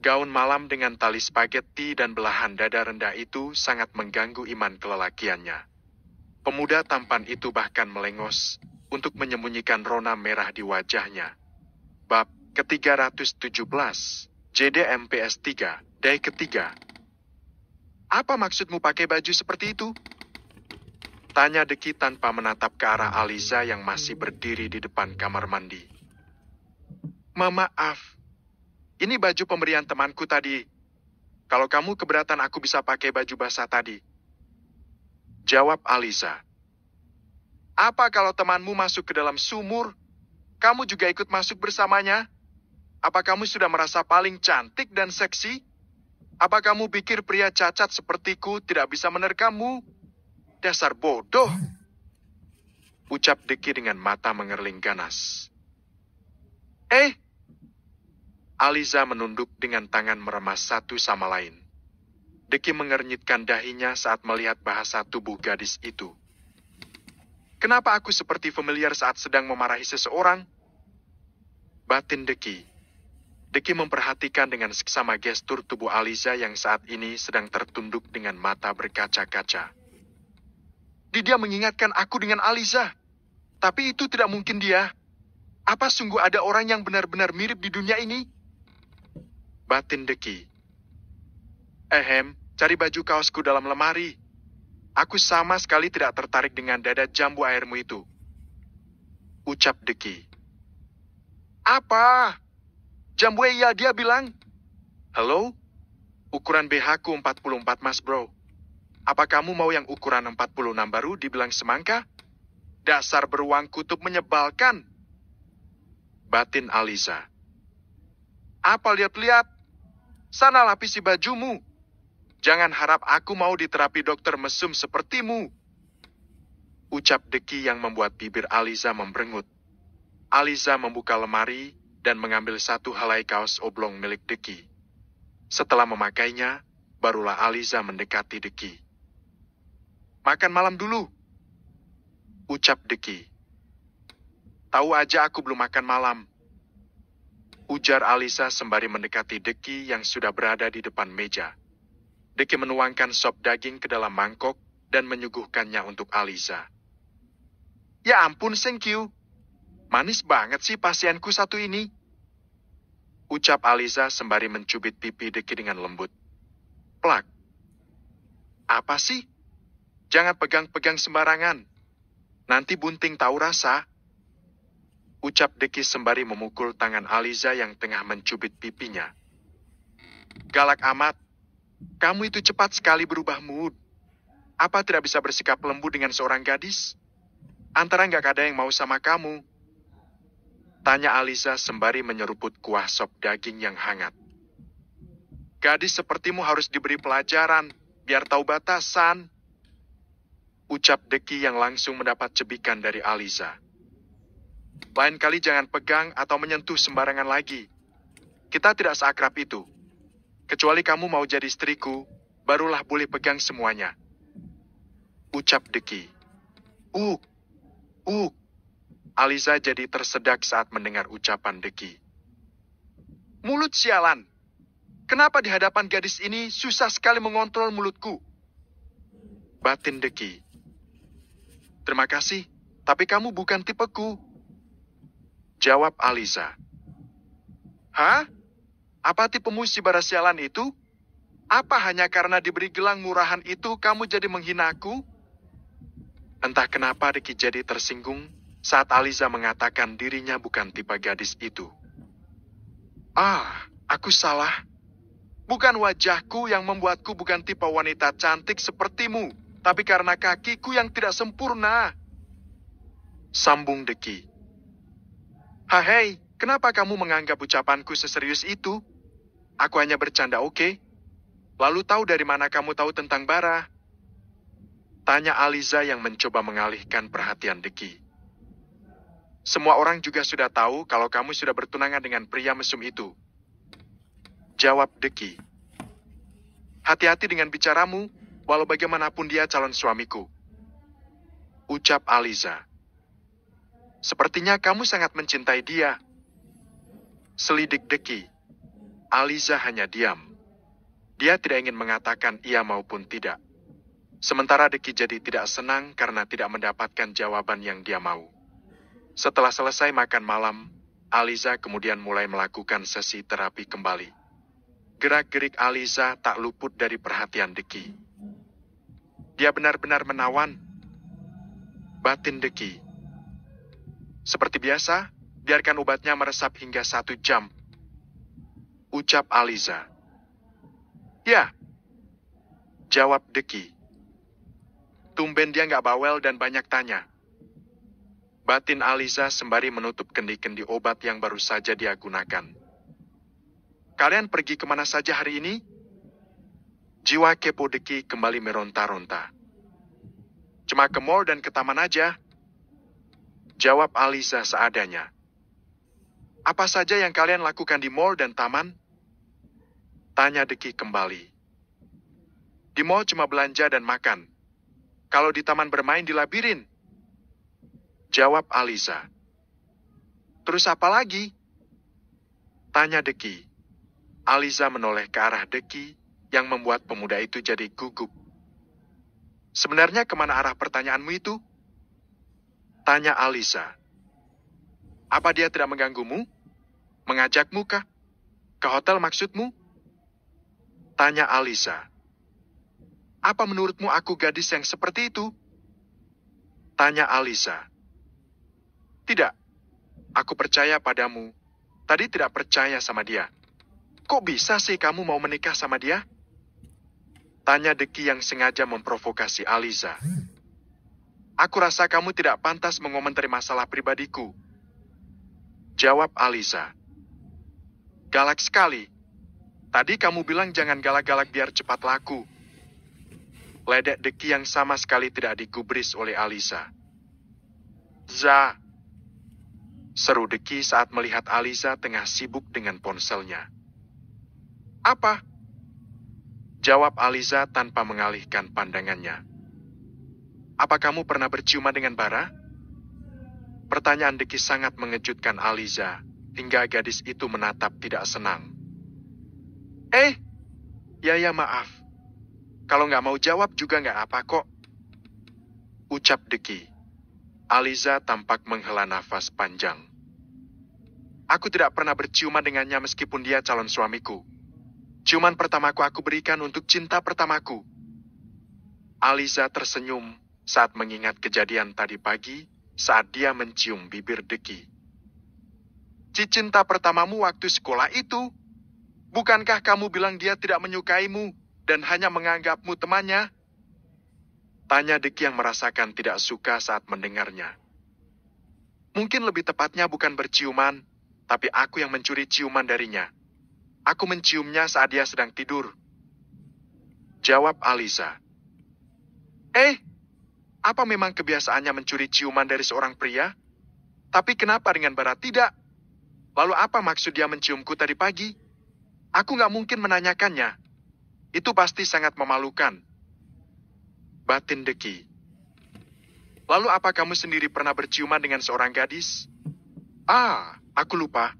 Gaun malam dengan tali spageti dan belahan dada rendah itu sangat mengganggu iman kelelakiannya. Pemuda tampan itu bahkan melengos, untuk menyembunyikan rona merah di wajahnya. Bab ke-317 JDMPS 3 Day ketiga Apa maksudmu pakai baju seperti itu? Tanya Deki tanpa menatap ke arah Aliza yang masih berdiri di depan kamar mandi. Maaf, ini baju pemberian temanku tadi. Kalau kamu keberatan aku bisa pakai baju basah tadi. Jawab Aliza. Apa kalau temanmu masuk ke dalam sumur? Kamu juga ikut masuk bersamanya? Apa kamu sudah merasa paling cantik dan seksi? Apa kamu pikir pria cacat sepertiku tidak bisa menerkamu? Dasar bodoh! Ucap Deki dengan mata mengerling ganas. Eh, Aliza menunduk dengan tangan meremas satu sama lain. Deki mengernyitkan dahinya saat melihat bahasa tubuh gadis itu. Kenapa aku seperti familiar saat sedang memarahi seseorang? Batin Deki. Deki memperhatikan dengan seksama gestur tubuh Aliza yang saat ini sedang tertunduk dengan mata berkaca-kaca. Dia mengingatkan aku dengan Aliza. Tapi itu tidak mungkin dia. Apa sungguh ada orang yang benar-benar mirip di dunia ini? Batin Deki. Ehem, cari baju kaosku dalam lemari. Aku sama sekali tidak tertarik dengan dada jambu airmu itu. Ucap Deki. Apa? Jambu ya dia bilang. Halo? Ukuran BH ku 44 mas bro. Apa kamu mau yang ukuran 46 baru dibilang semangka? Dasar beruang kutub menyebalkan. Batin Alisa. Apa lihat-lihat? Sana lapisi bajumu. Jangan harap aku mau diterapi dokter mesum sepertimu. Ucap Deki yang membuat bibir Aliza memberengut. Aliza membuka lemari dan mengambil satu helai kaos oblong milik Deki. Setelah memakainya, barulah Aliza mendekati Deki. Makan malam dulu, ucap Deki. Tahu aja aku belum makan malam. Ujar Alisa sembari mendekati Deki yang sudah berada di depan meja. Deki menuangkan sop daging ke dalam mangkok dan menyuguhkannya untuk Aliza. Ya ampun, thank you. Manis banget sih pasienku satu ini. Ucap Aliza sembari mencubit pipi Deki dengan lembut. Plak. Apa sih? Jangan pegang-pegang sembarangan. Nanti bunting tahu rasa. Ucap Deki sembari memukul tangan Aliza yang tengah mencubit pipinya. Galak amat. Kamu itu cepat sekali berubah mood. Apa tidak bisa bersikap lembut dengan seorang gadis? Antara nggak ada yang mau sama kamu. Tanya Aliza sembari menyeruput kuah sop daging yang hangat. Gadis sepertimu harus diberi pelajaran, biar tahu batasan. Ucap Deki yang langsung mendapat cebikan dari Aliza. Lain kali jangan pegang atau menyentuh sembarangan lagi. Kita tidak seakrab itu. Kecuali kamu mau jadi istriku, barulah boleh pegang semuanya. Ucap Deki. Uk, uk. Aliza jadi tersedak saat mendengar ucapan Deki. Mulut sialan. Kenapa di hadapan gadis ini susah sekali mengontrol mulutku? Batin Deki. Terima kasih, tapi kamu bukan tipeku. Jawab Aliza. Hah? Apa ti pemuji sialan itu? Apa hanya karena diberi gelang murahan itu kamu jadi menghinaku? Entah kenapa Riki jadi tersinggung saat Aliza mengatakan dirinya bukan tipe gadis itu. Ah, aku salah. Bukan wajahku yang membuatku bukan tipe wanita cantik sepertimu, tapi karena kakiku yang tidak sempurna. Sambung Deki. Hahei, kenapa kamu menganggap ucapanku seserius itu? Aku hanya bercanda, oke? Okay? Lalu tahu dari mana kamu tahu tentang bara? Tanya Aliza yang mencoba mengalihkan perhatian Deki. Semua orang juga sudah tahu kalau kamu sudah bertunangan dengan pria mesum itu. Jawab Deki. Hati-hati dengan bicaramu, walau bagaimanapun dia calon suamiku. Ucap Aliza. Sepertinya kamu sangat mencintai dia. Selidik Deki. Aliza hanya diam. Dia tidak ingin mengatakan iya maupun tidak. Sementara Deki jadi tidak senang karena tidak mendapatkan jawaban yang dia mau. Setelah selesai makan malam, Aliza kemudian mulai melakukan sesi terapi kembali. Gerak-gerik Aliza tak luput dari perhatian Deki. Dia benar-benar menawan. Batin Deki. Seperti biasa, biarkan obatnya meresap hingga satu jam ucap Aliza. Ya. Jawab Deki. Tumben dia nggak bawel dan banyak tanya. Batin Aliza sembari menutup kendi-kendi obat yang baru saja dia gunakan. Kalian pergi kemana saja hari ini? Jiwa kepo Deki kembali meronta-ronta. Cuma ke mall dan ke taman aja. Jawab Aliza seadanya. Apa saja yang kalian lakukan di mall dan taman? Tanya Deki kembali. Di mall cuma belanja dan makan. Kalau di taman bermain di labirin. Jawab Alisa. Terus apa lagi? Tanya Deki. Aliza menoleh ke arah Deki yang membuat pemuda itu jadi gugup. Sebenarnya kemana arah pertanyaanmu itu? Tanya Alisa. Apa dia tidak mengganggumu? Mengajakmu kah? Ke hotel maksudmu? Tanya Alisa. Apa menurutmu aku gadis yang seperti itu? Tanya Alisa. Tidak. Aku percaya padamu. Tadi tidak percaya sama dia. Kok bisa sih kamu mau menikah sama dia? Tanya Deki yang sengaja memprovokasi Alisa. Aku rasa kamu tidak pantas mengomentari masalah pribadiku. Jawab Alisa. Galak sekali, Tadi kamu bilang jangan galak-galak biar cepat laku. Ledek Deki yang sama sekali tidak digubris oleh Alisa. Za! Seru Deki saat melihat Alisa tengah sibuk dengan ponselnya. Apa? Jawab Alisa tanpa mengalihkan pandangannya. Apa kamu pernah berciuman dengan bara? Pertanyaan Deki sangat mengejutkan Alisa, hingga gadis itu menatap tidak senang. Eh, ya ya maaf. Kalau nggak mau jawab juga nggak apa kok. Ucap Deki. Aliza tampak menghela nafas panjang. Aku tidak pernah berciuman dengannya meskipun dia calon suamiku. Ciuman pertamaku aku berikan untuk cinta pertamaku. Aliza tersenyum saat mengingat kejadian tadi pagi saat dia mencium bibir Deki. Cicinta pertamamu waktu sekolah itu, Bukankah kamu bilang dia tidak menyukaimu dan hanya menganggapmu temannya? Tanya Deki yang merasakan tidak suka saat mendengarnya. Mungkin lebih tepatnya bukan berciuman, tapi aku yang mencuri ciuman darinya. Aku menciumnya saat dia sedang tidur. Jawab Alisa. Eh, apa memang kebiasaannya mencuri ciuman dari seorang pria? Tapi kenapa dengan Barat tidak? Lalu apa maksud dia menciumku tadi pagi? Aku nggak mungkin menanyakannya. Itu pasti sangat memalukan. Batin Deki. Lalu apa kamu sendiri pernah berciuman dengan seorang gadis? Ah, aku lupa.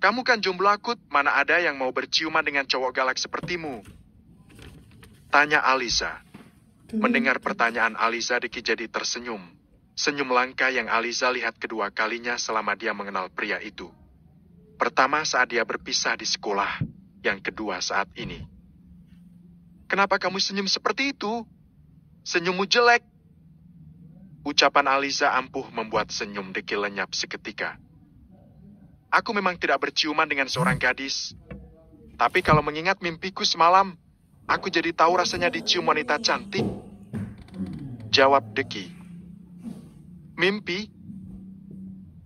Kamu kan jomblo akut, mana ada yang mau berciuman dengan cowok galak sepertimu? Tanya Alisa. Mendengar pertanyaan Alisa, Deki jadi tersenyum. Senyum langka yang Alisa lihat kedua kalinya selama dia mengenal pria itu. Pertama saat dia berpisah di sekolah yang kedua saat ini. Kenapa kamu senyum seperti itu? Senyummu jelek. Ucapan Aliza ampuh membuat senyum Deki lenyap seketika. Aku memang tidak berciuman dengan seorang gadis. Tapi kalau mengingat mimpiku semalam, aku jadi tahu rasanya dicium wanita cantik. Jawab Deki. Mimpi?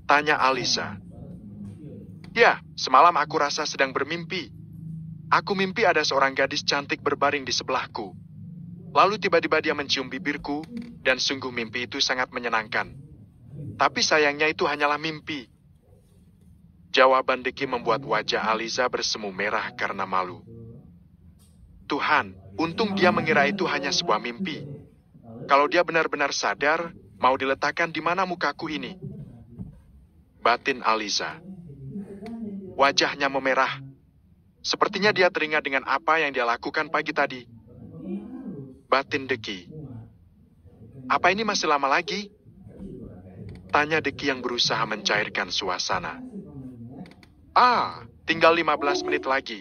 Tanya Alisa. Ya, semalam aku rasa sedang bermimpi. Aku mimpi ada seorang gadis cantik berbaring di sebelahku. Lalu tiba-tiba dia mencium bibirku, dan sungguh mimpi itu sangat menyenangkan. Tapi sayangnya itu hanyalah mimpi. Jawaban Diki membuat wajah Aliza bersemu merah karena malu. Tuhan, untung dia mengira itu hanya sebuah mimpi. Kalau dia benar-benar sadar, mau diletakkan di mana mukaku ini? Batin Aliza. Wajahnya memerah, Sepertinya dia teringat dengan apa yang dia lakukan pagi tadi. Batin Deki. Apa ini masih lama lagi? Tanya Deki yang berusaha mencairkan suasana. Ah, tinggal 15 menit lagi.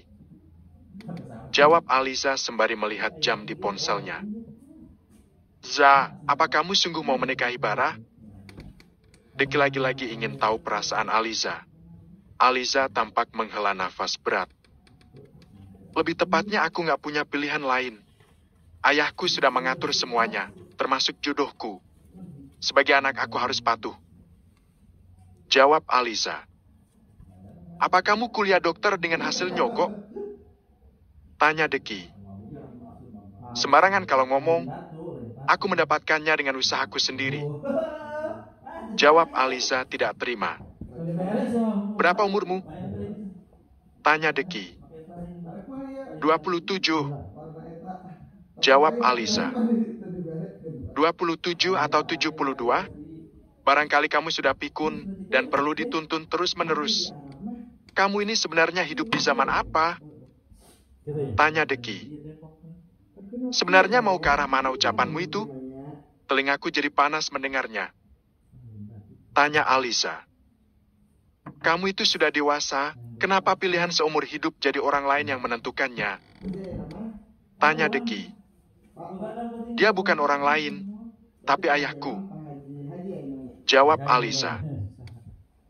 Jawab Aliza sembari melihat jam di ponselnya. Za, apa kamu sungguh mau menikahi Bara? Deki lagi-lagi ingin tahu perasaan Aliza. Aliza tampak menghela nafas berat. Lebih tepatnya aku nggak punya pilihan lain. Ayahku sudah mengatur semuanya, termasuk jodohku. Sebagai anak aku harus patuh. Jawab Alisa. Apa kamu kuliah dokter dengan hasil nyogok? Tanya Deki. Sembarangan kalau ngomong, aku mendapatkannya dengan usahaku sendiri. Jawab Alisa tidak terima. Berapa umurmu? Tanya Deki. 27. Jawab Alisa. 27 atau 72? Barangkali kamu sudah pikun dan perlu dituntun terus-menerus. Kamu ini sebenarnya hidup di zaman apa? Tanya Deki. Sebenarnya mau ke arah mana ucapanmu itu? Telingaku jadi panas mendengarnya. Tanya Alisa kamu itu sudah dewasa, kenapa pilihan seumur hidup jadi orang lain yang menentukannya? Tanya Deki. Dia bukan orang lain, tapi ayahku. Jawab Alisa.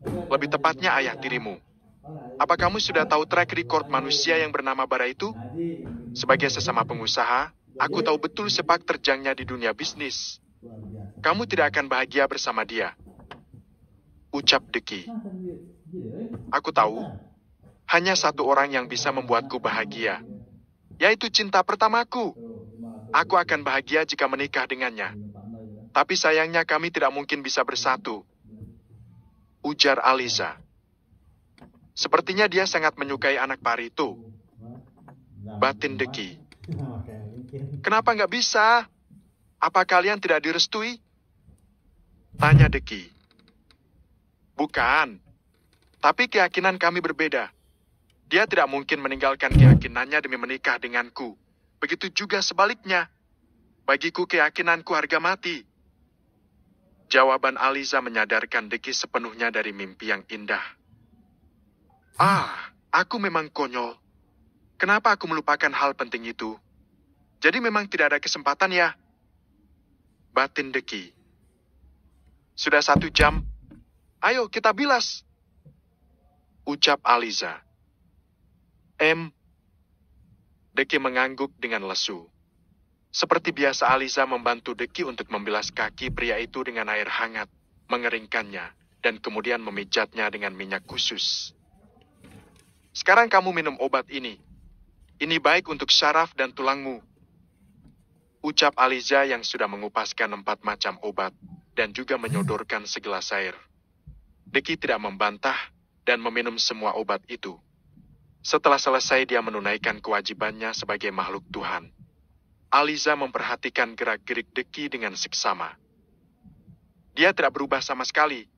Lebih tepatnya ayah tirimu. Apa kamu sudah tahu track record manusia yang bernama Bara itu? Sebagai sesama pengusaha, aku tahu betul sepak terjangnya di dunia bisnis. Kamu tidak akan bahagia bersama dia. Ucap Deki. Aku tahu, hanya satu orang yang bisa membuatku bahagia, yaitu cinta pertamaku. Aku akan bahagia jika menikah dengannya. Tapi sayangnya kami tidak mungkin bisa bersatu. Ujar Aliza. Sepertinya dia sangat menyukai anak pari itu. Batin Deki. Kenapa nggak bisa? Apa kalian tidak direstui? Tanya Deki. Bukan, tapi keyakinan kami berbeda. Dia tidak mungkin meninggalkan keyakinannya demi menikah denganku. Begitu juga sebaliknya. Bagiku keyakinanku harga mati. Jawaban Aliza menyadarkan Deki sepenuhnya dari mimpi yang indah. Ah, aku memang konyol. Kenapa aku melupakan hal penting itu? Jadi memang tidak ada kesempatan ya? Batin Deki. Sudah satu jam. Ayo kita bilas ucap Aliza. M. Deki mengangguk dengan lesu. Seperti biasa Aliza membantu Deki untuk membilas kaki pria itu dengan air hangat, mengeringkannya, dan kemudian memijatnya dengan minyak khusus. Sekarang kamu minum obat ini. Ini baik untuk syaraf dan tulangmu. Ucap Aliza yang sudah mengupaskan empat macam obat dan juga menyodorkan segelas air. Deki tidak membantah dan meminum semua obat itu. Setelah selesai dia menunaikan kewajibannya sebagai makhluk Tuhan. Aliza memperhatikan gerak-gerik Deki dengan seksama. Dia tidak berubah sama sekali.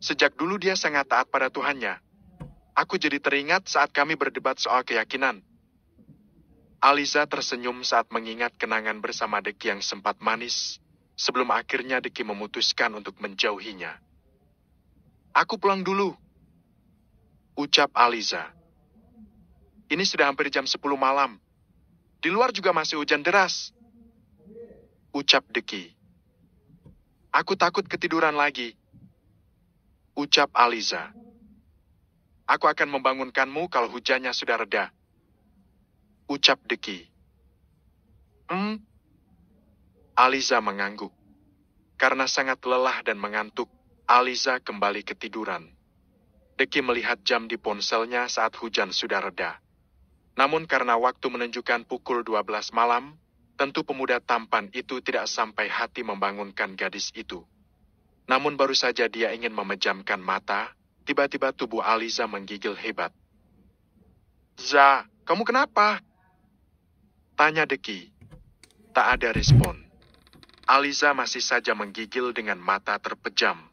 Sejak dulu dia sangat taat pada Tuhannya. Aku jadi teringat saat kami berdebat soal keyakinan. Aliza tersenyum saat mengingat kenangan bersama Deki yang sempat manis, sebelum akhirnya Deki memutuskan untuk menjauhinya. Aku pulang dulu, ucap Aliza. Ini sudah hampir jam 10 malam. Di luar juga masih hujan deras. Ucap Deki. Aku takut ketiduran lagi. Ucap Aliza. Aku akan membangunkanmu kalau hujannya sudah reda. Ucap Deki. Hmm? Aliza mengangguk. Karena sangat lelah dan mengantuk, Aliza kembali ketiduran. Deki melihat jam di ponselnya saat hujan sudah reda. Namun karena waktu menunjukkan pukul 12 malam, tentu pemuda tampan itu tidak sampai hati membangunkan gadis itu. Namun baru saja dia ingin memejamkan mata, tiba-tiba tubuh Aliza menggigil hebat. Za, kamu kenapa? Tanya Deki. Tak ada respon. Aliza masih saja menggigil dengan mata terpejam.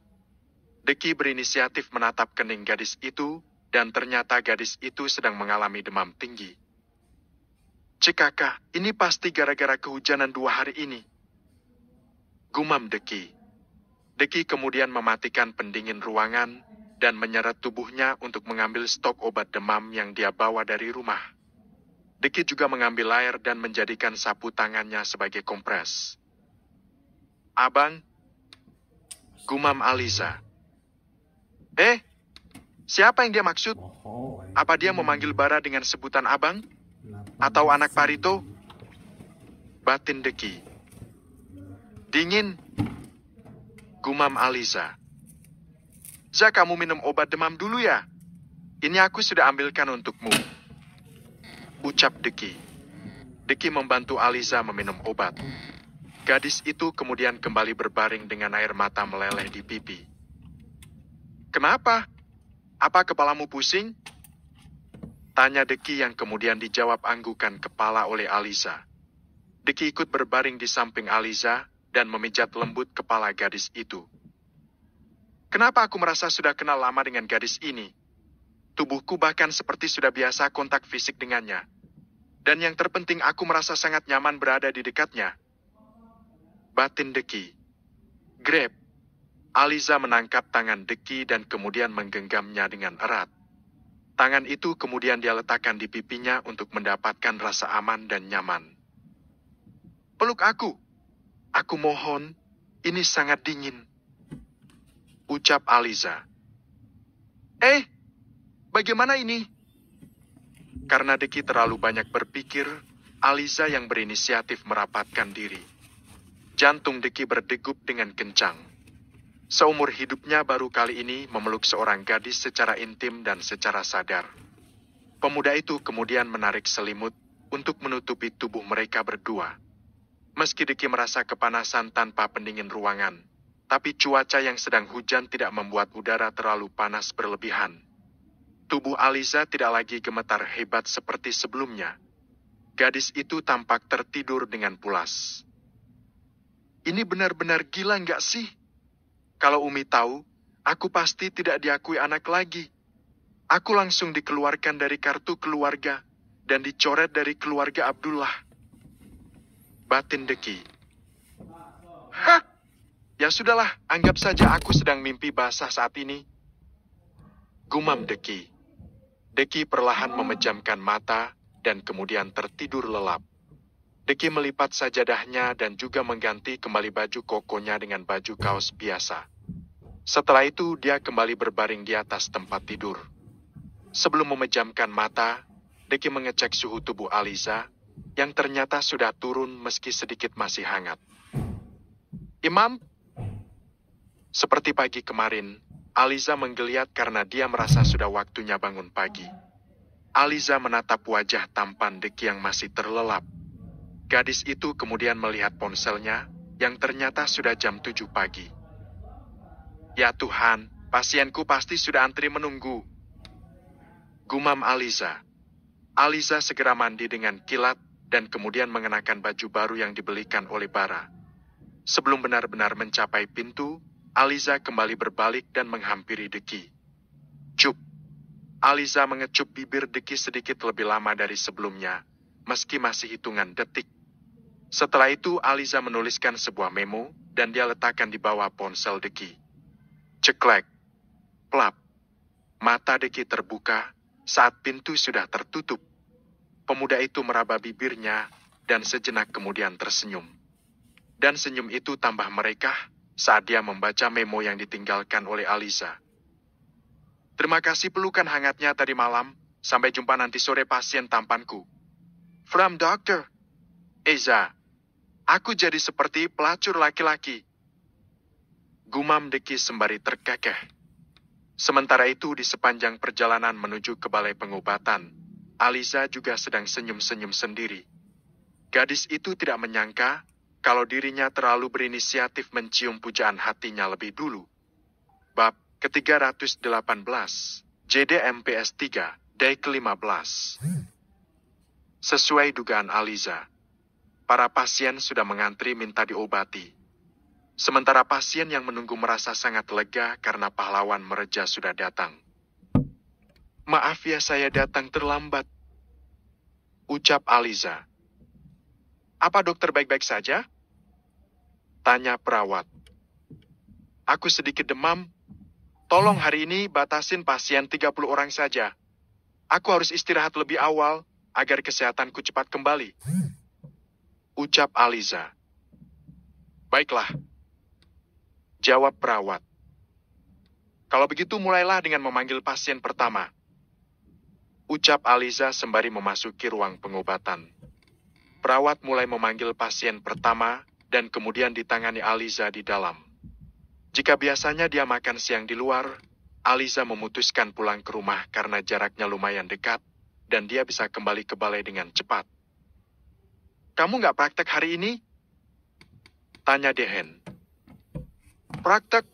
Deki berinisiatif menatap kening gadis itu, dan ternyata gadis itu sedang mengalami demam tinggi. Cikaka, ini pasti gara-gara kehujanan dua hari ini. Gumam Deki. Deki kemudian mematikan pendingin ruangan dan menyeret tubuhnya untuk mengambil stok obat demam yang dia bawa dari rumah. Deki juga mengambil air dan menjadikan sapu tangannya sebagai kompres. Abang, gumam Aliza. Eh, siapa yang dia maksud? Oh, oh, Apa dia memanggil Bara dengan sebutan abang? Atau anak Parito? Batin Deki. Dingin. Gumam Alisa. Za, kamu minum obat demam dulu ya. Ini aku sudah ambilkan untukmu. Ucap Deki. Deki membantu Aliza meminum obat. Gadis itu kemudian kembali berbaring dengan air mata meleleh di pipi. Kenapa? Apa kepalamu pusing? Tanya Deki yang kemudian dijawab anggukan kepala oleh Aliza. Deki ikut berbaring di samping Aliza dan memijat lembut kepala gadis itu. Kenapa aku merasa sudah kenal lama dengan gadis ini? Tubuhku bahkan seperti sudah biasa kontak fisik dengannya. Dan yang terpenting aku merasa sangat nyaman berada di dekatnya. Batin Deki. Grab. Aliza menangkap tangan Deki dan kemudian menggenggamnya dengan erat. Tangan itu kemudian dia letakkan di pipinya untuk mendapatkan rasa aman dan nyaman. Peluk aku. Aku mohon, ini sangat dingin. Ucap Aliza. Eh, bagaimana ini? Karena Deki terlalu banyak berpikir, Aliza yang berinisiatif merapatkan diri. Jantung Deki berdegup dengan kencang. Seumur hidupnya baru kali ini memeluk seorang gadis secara intim dan secara sadar. Pemuda itu kemudian menarik selimut untuk menutupi tubuh mereka berdua. Meski Diki merasa kepanasan tanpa pendingin ruangan, tapi cuaca yang sedang hujan tidak membuat udara terlalu panas berlebihan. Tubuh Aliza tidak lagi gemetar hebat seperti sebelumnya. Gadis itu tampak tertidur dengan pulas. Ini benar-benar gila nggak sih? Kalau Umi tahu, aku pasti tidak diakui anak lagi. Aku langsung dikeluarkan dari kartu keluarga dan dicoret dari keluarga Abdullah. Batin Deki. Hah? Ya sudahlah, anggap saja aku sedang mimpi basah saat ini. Gumam Deki. Deki perlahan memejamkan mata dan kemudian tertidur lelap. Deki melipat sajadahnya dan juga mengganti kembali baju kokonya dengan baju kaos biasa. Setelah itu, dia kembali berbaring di atas tempat tidur. Sebelum memejamkan mata, Deki mengecek suhu tubuh Aliza, yang ternyata sudah turun meski sedikit masih hangat. Imam, seperti pagi kemarin, Aliza menggeliat karena dia merasa sudah waktunya bangun pagi. Aliza menatap wajah tampan Deki yang masih terlelap Gadis itu kemudian melihat ponselnya, yang ternyata sudah jam 7 pagi. Ya Tuhan, pasienku pasti sudah antri menunggu. Gumam Aliza. Aliza segera mandi dengan kilat dan kemudian mengenakan baju baru yang dibelikan oleh Bara. Sebelum benar-benar mencapai pintu, Aliza kembali berbalik dan menghampiri Deki. Cup. Aliza mengecup bibir Deki sedikit lebih lama dari sebelumnya, meski masih hitungan detik. Setelah itu Aliza menuliskan sebuah memo dan dia letakkan di bawah ponsel Deki. Ceklek. Plap. Mata Deki terbuka saat pintu sudah tertutup. Pemuda itu meraba bibirnya dan sejenak kemudian tersenyum. Dan senyum itu tambah mereka saat dia membaca memo yang ditinggalkan oleh Aliza. Terima kasih pelukan hangatnya tadi malam. Sampai jumpa nanti sore pasien tampanku. From Doctor Eza. Aku jadi seperti pelacur laki-laki. Gumam Deki sembari terkekeh. Sementara itu di sepanjang perjalanan menuju ke balai pengobatan, Aliza juga sedang senyum-senyum sendiri. Gadis itu tidak menyangka kalau dirinya terlalu berinisiatif mencium pujaan hatinya lebih dulu. Bab ke-318, JDMPS 3, Day ke-15. Sesuai dugaan Aliza, para pasien sudah mengantri minta diobati. Sementara pasien yang menunggu merasa sangat lega karena pahlawan mereja sudah datang. Maaf ya saya datang terlambat. Ucap Aliza. Apa dokter baik-baik saja? Tanya perawat. Aku sedikit demam. Tolong hari ini batasin pasien 30 orang saja. Aku harus istirahat lebih awal agar kesehatanku cepat kembali ucap Aliza. Baiklah, jawab perawat. Kalau begitu mulailah dengan memanggil pasien pertama. Ucap Aliza sembari memasuki ruang pengobatan. Perawat mulai memanggil pasien pertama dan kemudian ditangani Aliza di dalam. Jika biasanya dia makan siang di luar, Aliza memutuskan pulang ke rumah karena jaraknya lumayan dekat, dan dia bisa kembali ke balai dengan cepat kamu nggak praktek hari ini? Tanya Dehen. Praktek?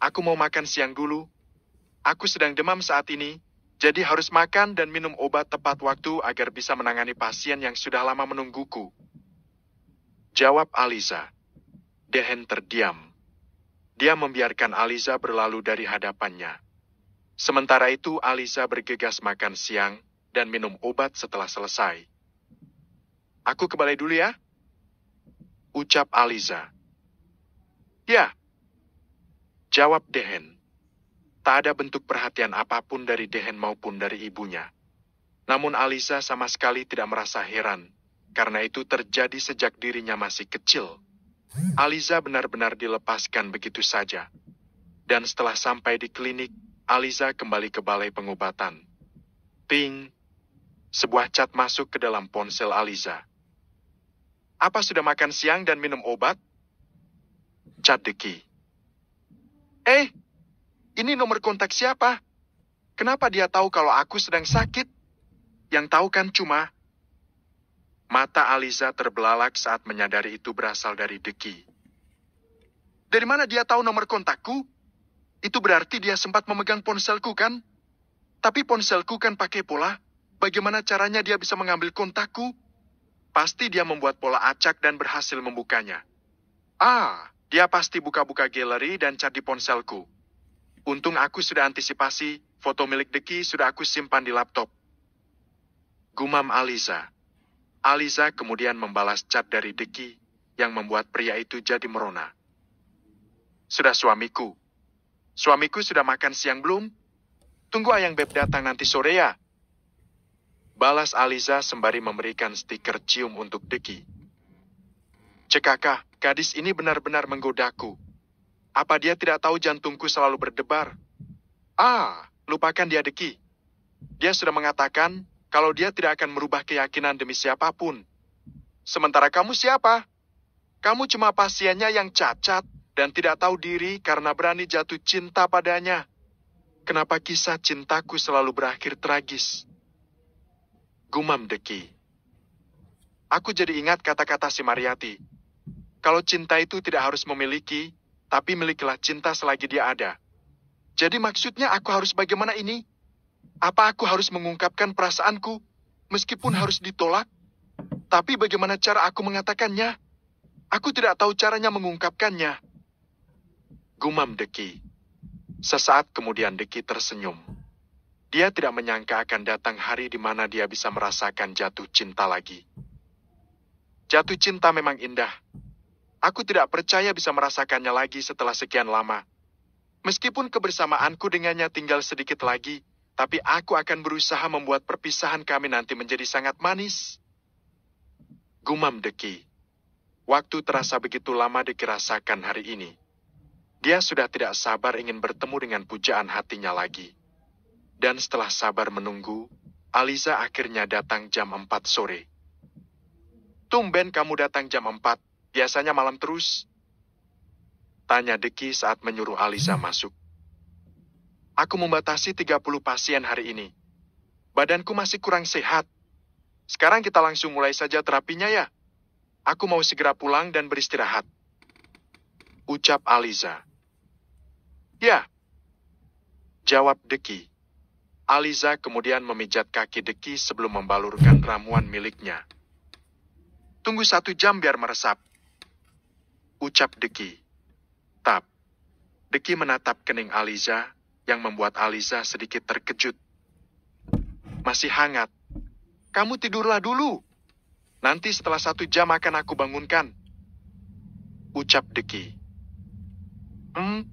Aku mau makan siang dulu. Aku sedang demam saat ini, jadi harus makan dan minum obat tepat waktu agar bisa menangani pasien yang sudah lama menungguku. Jawab Aliza. Dehen terdiam. Dia membiarkan Aliza berlalu dari hadapannya. Sementara itu Aliza bergegas makan siang dan minum obat setelah selesai. Aku ke balai dulu ya. Ucap Aliza. Ya. Jawab Dehen. Tak ada bentuk perhatian apapun dari Dehen maupun dari ibunya. Namun Aliza sama sekali tidak merasa heran, karena itu terjadi sejak dirinya masih kecil. Aliza benar-benar dilepaskan begitu saja. Dan setelah sampai di klinik, Aliza kembali ke balai pengobatan. Ting, Sebuah cat masuk ke dalam ponsel Aliza. Apa sudah makan siang dan minum obat? cat deki? Eh, ini nomor kontak siapa? Kenapa dia tahu kalau aku sedang sakit? Yang tahu kan cuma... Mata Aliza terbelalak saat menyadari itu berasal dari Deki. Dari mana dia tahu nomor kontakku? Itu berarti dia sempat memegang ponselku kan? Tapi ponselku kan pakai pola. Bagaimana caranya dia bisa mengambil kontakku? Pasti dia membuat pola acak dan berhasil membukanya. Ah, dia pasti buka-buka galeri dan cat di ponselku. Untung aku sudah antisipasi, foto milik Deki sudah aku simpan di laptop. Gumam Aliza. Aliza kemudian membalas cat dari Deki, yang membuat pria itu jadi merona. Sudah suamiku. Suamiku sudah makan siang belum? Tunggu Ayang Beb datang nanti sore ya, Balas Aliza sembari memberikan stiker cium untuk Deki. Cekakah, gadis ini benar-benar menggodaku. Apa dia tidak tahu jantungku selalu berdebar? Ah, lupakan dia Deki. Dia sudah mengatakan kalau dia tidak akan merubah keyakinan demi siapapun. Sementara kamu siapa? Kamu cuma pasiennya yang cacat dan tidak tahu diri karena berani jatuh cinta padanya. Kenapa kisah cintaku selalu berakhir tragis? Gumam Deki. Aku jadi ingat kata-kata si Mariati. Kalau cinta itu tidak harus memiliki, tapi milikilah cinta selagi dia ada. Jadi maksudnya aku harus bagaimana ini? Apa aku harus mengungkapkan perasaanku, meskipun harus ditolak? Tapi bagaimana cara aku mengatakannya? Aku tidak tahu caranya mengungkapkannya. Gumam Deki. Sesaat kemudian Deki tersenyum. Dia tidak menyangka akan datang hari di mana dia bisa merasakan jatuh cinta lagi. Jatuh cinta memang indah. Aku tidak percaya bisa merasakannya lagi setelah sekian lama. Meskipun kebersamaanku dengannya tinggal sedikit lagi, tapi aku akan berusaha membuat perpisahan kami nanti menjadi sangat manis. Gumam Deki. Waktu terasa begitu lama dikeraskan hari ini. Dia sudah tidak sabar ingin bertemu dengan pujaan hatinya lagi dan setelah sabar menunggu, Aliza akhirnya datang jam 4 sore. Tumben kamu datang jam 4, biasanya malam terus. Tanya Deki saat menyuruh Aliza masuk. Aku membatasi 30 pasien hari ini. Badanku masih kurang sehat. Sekarang kita langsung mulai saja terapinya ya. Aku mau segera pulang dan beristirahat. Ucap Aliza. Ya. Jawab Deki. Aliza kemudian memijat kaki Deki sebelum membalurkan ramuan miliknya. Tunggu satu jam biar meresap. Ucap Deki. Tap. Deki menatap kening Aliza, yang membuat Aliza sedikit terkejut. Masih hangat. Kamu tidurlah dulu. Nanti setelah satu jam akan aku bangunkan. Ucap Deki. Hmm?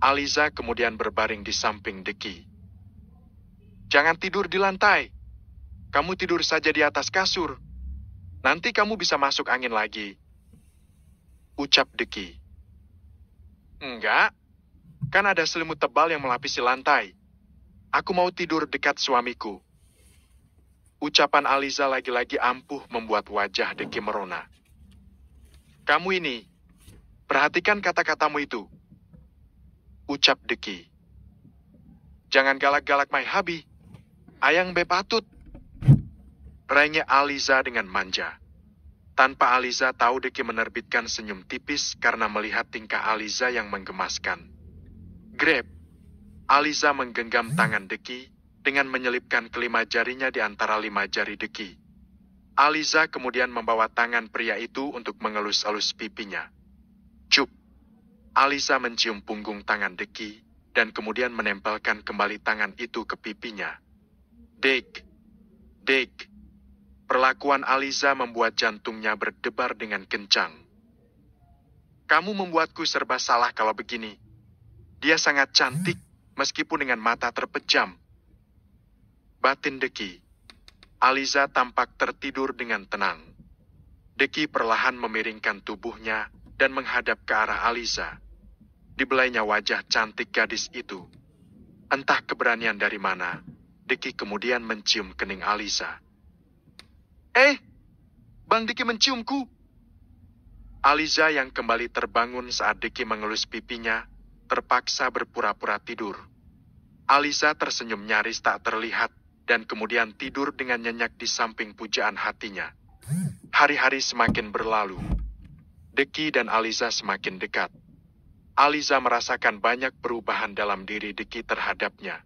Aliza kemudian berbaring di samping Deki. Jangan tidur di lantai. Kamu tidur saja di atas kasur. Nanti kamu bisa masuk angin lagi. Ucap Deki. Enggak. Kan ada selimut tebal yang melapisi lantai. Aku mau tidur dekat suamiku. Ucapan Aliza lagi-lagi ampuh membuat wajah Deki merona. Kamu ini, perhatikan kata-katamu itu. Ucap Deki. Jangan galak-galak my hubby. Ayang bepatut. patut. Aliza dengan manja. Tanpa Aliza tahu Deki menerbitkan senyum tipis karena melihat tingkah Aliza yang menggemaskan. Grab. Aliza menggenggam tangan Deki dengan menyelipkan kelima jarinya di antara lima jari Deki. Aliza kemudian membawa tangan pria itu untuk mengelus-elus pipinya. Cup. Aliza mencium punggung tangan Deki dan kemudian menempelkan kembali tangan itu ke pipinya. Dek. Dek. Perlakuan Aliza membuat jantungnya berdebar dengan kencang. Kamu membuatku serba salah kalau begini. Dia sangat cantik, meskipun dengan mata terpejam. Batin Deki. Aliza tampak tertidur dengan tenang. Deki perlahan memiringkan tubuhnya dan menghadap ke arah Aliza. Dibelainya wajah cantik gadis itu. Entah keberanian dari mana, Diki kemudian mencium kening Alisa. Eh, Bang Diki menciumku. Aliza yang kembali terbangun saat Diki mengelus pipinya, terpaksa berpura-pura tidur. Aliza tersenyum nyaris tak terlihat dan kemudian tidur dengan nyenyak di samping pujaan hatinya. Hari-hari semakin berlalu. Deki dan Aliza semakin dekat. Aliza merasakan banyak perubahan dalam diri Deki terhadapnya.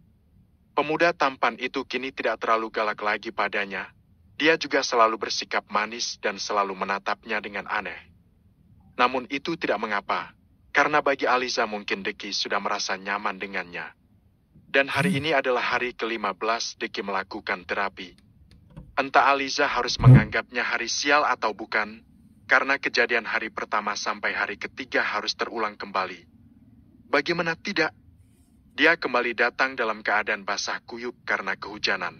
Pemuda tampan itu kini tidak terlalu galak lagi padanya. Dia juga selalu bersikap manis dan selalu menatapnya dengan aneh. Namun itu tidak mengapa, karena bagi Aliza mungkin Deki sudah merasa nyaman dengannya. Dan hari ini adalah hari ke-15 Deki melakukan terapi. Entah Aliza harus menganggapnya hari sial atau bukan, karena kejadian hari pertama sampai hari ketiga harus terulang kembali. Bagaimana tidak, dia kembali datang dalam keadaan basah kuyup karena kehujanan.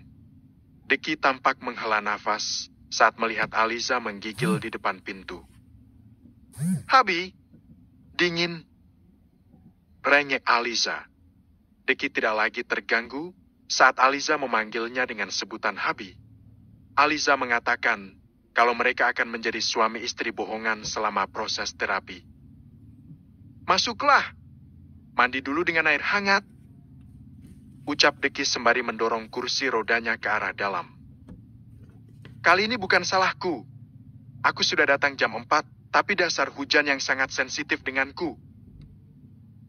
Deki tampak menghela nafas saat melihat Aliza menggigil di depan pintu. Habi, dingin. Renyek Aliza. Deki tidak lagi terganggu saat Aliza memanggilnya dengan sebutan Habi. Aliza mengatakan kalau mereka akan menjadi suami istri bohongan selama proses terapi. Masuklah, Mandi dulu dengan air hangat. Ucap Deki sembari mendorong kursi rodanya ke arah dalam. Kali ini bukan salahku. Aku sudah datang jam 4, tapi dasar hujan yang sangat sensitif denganku.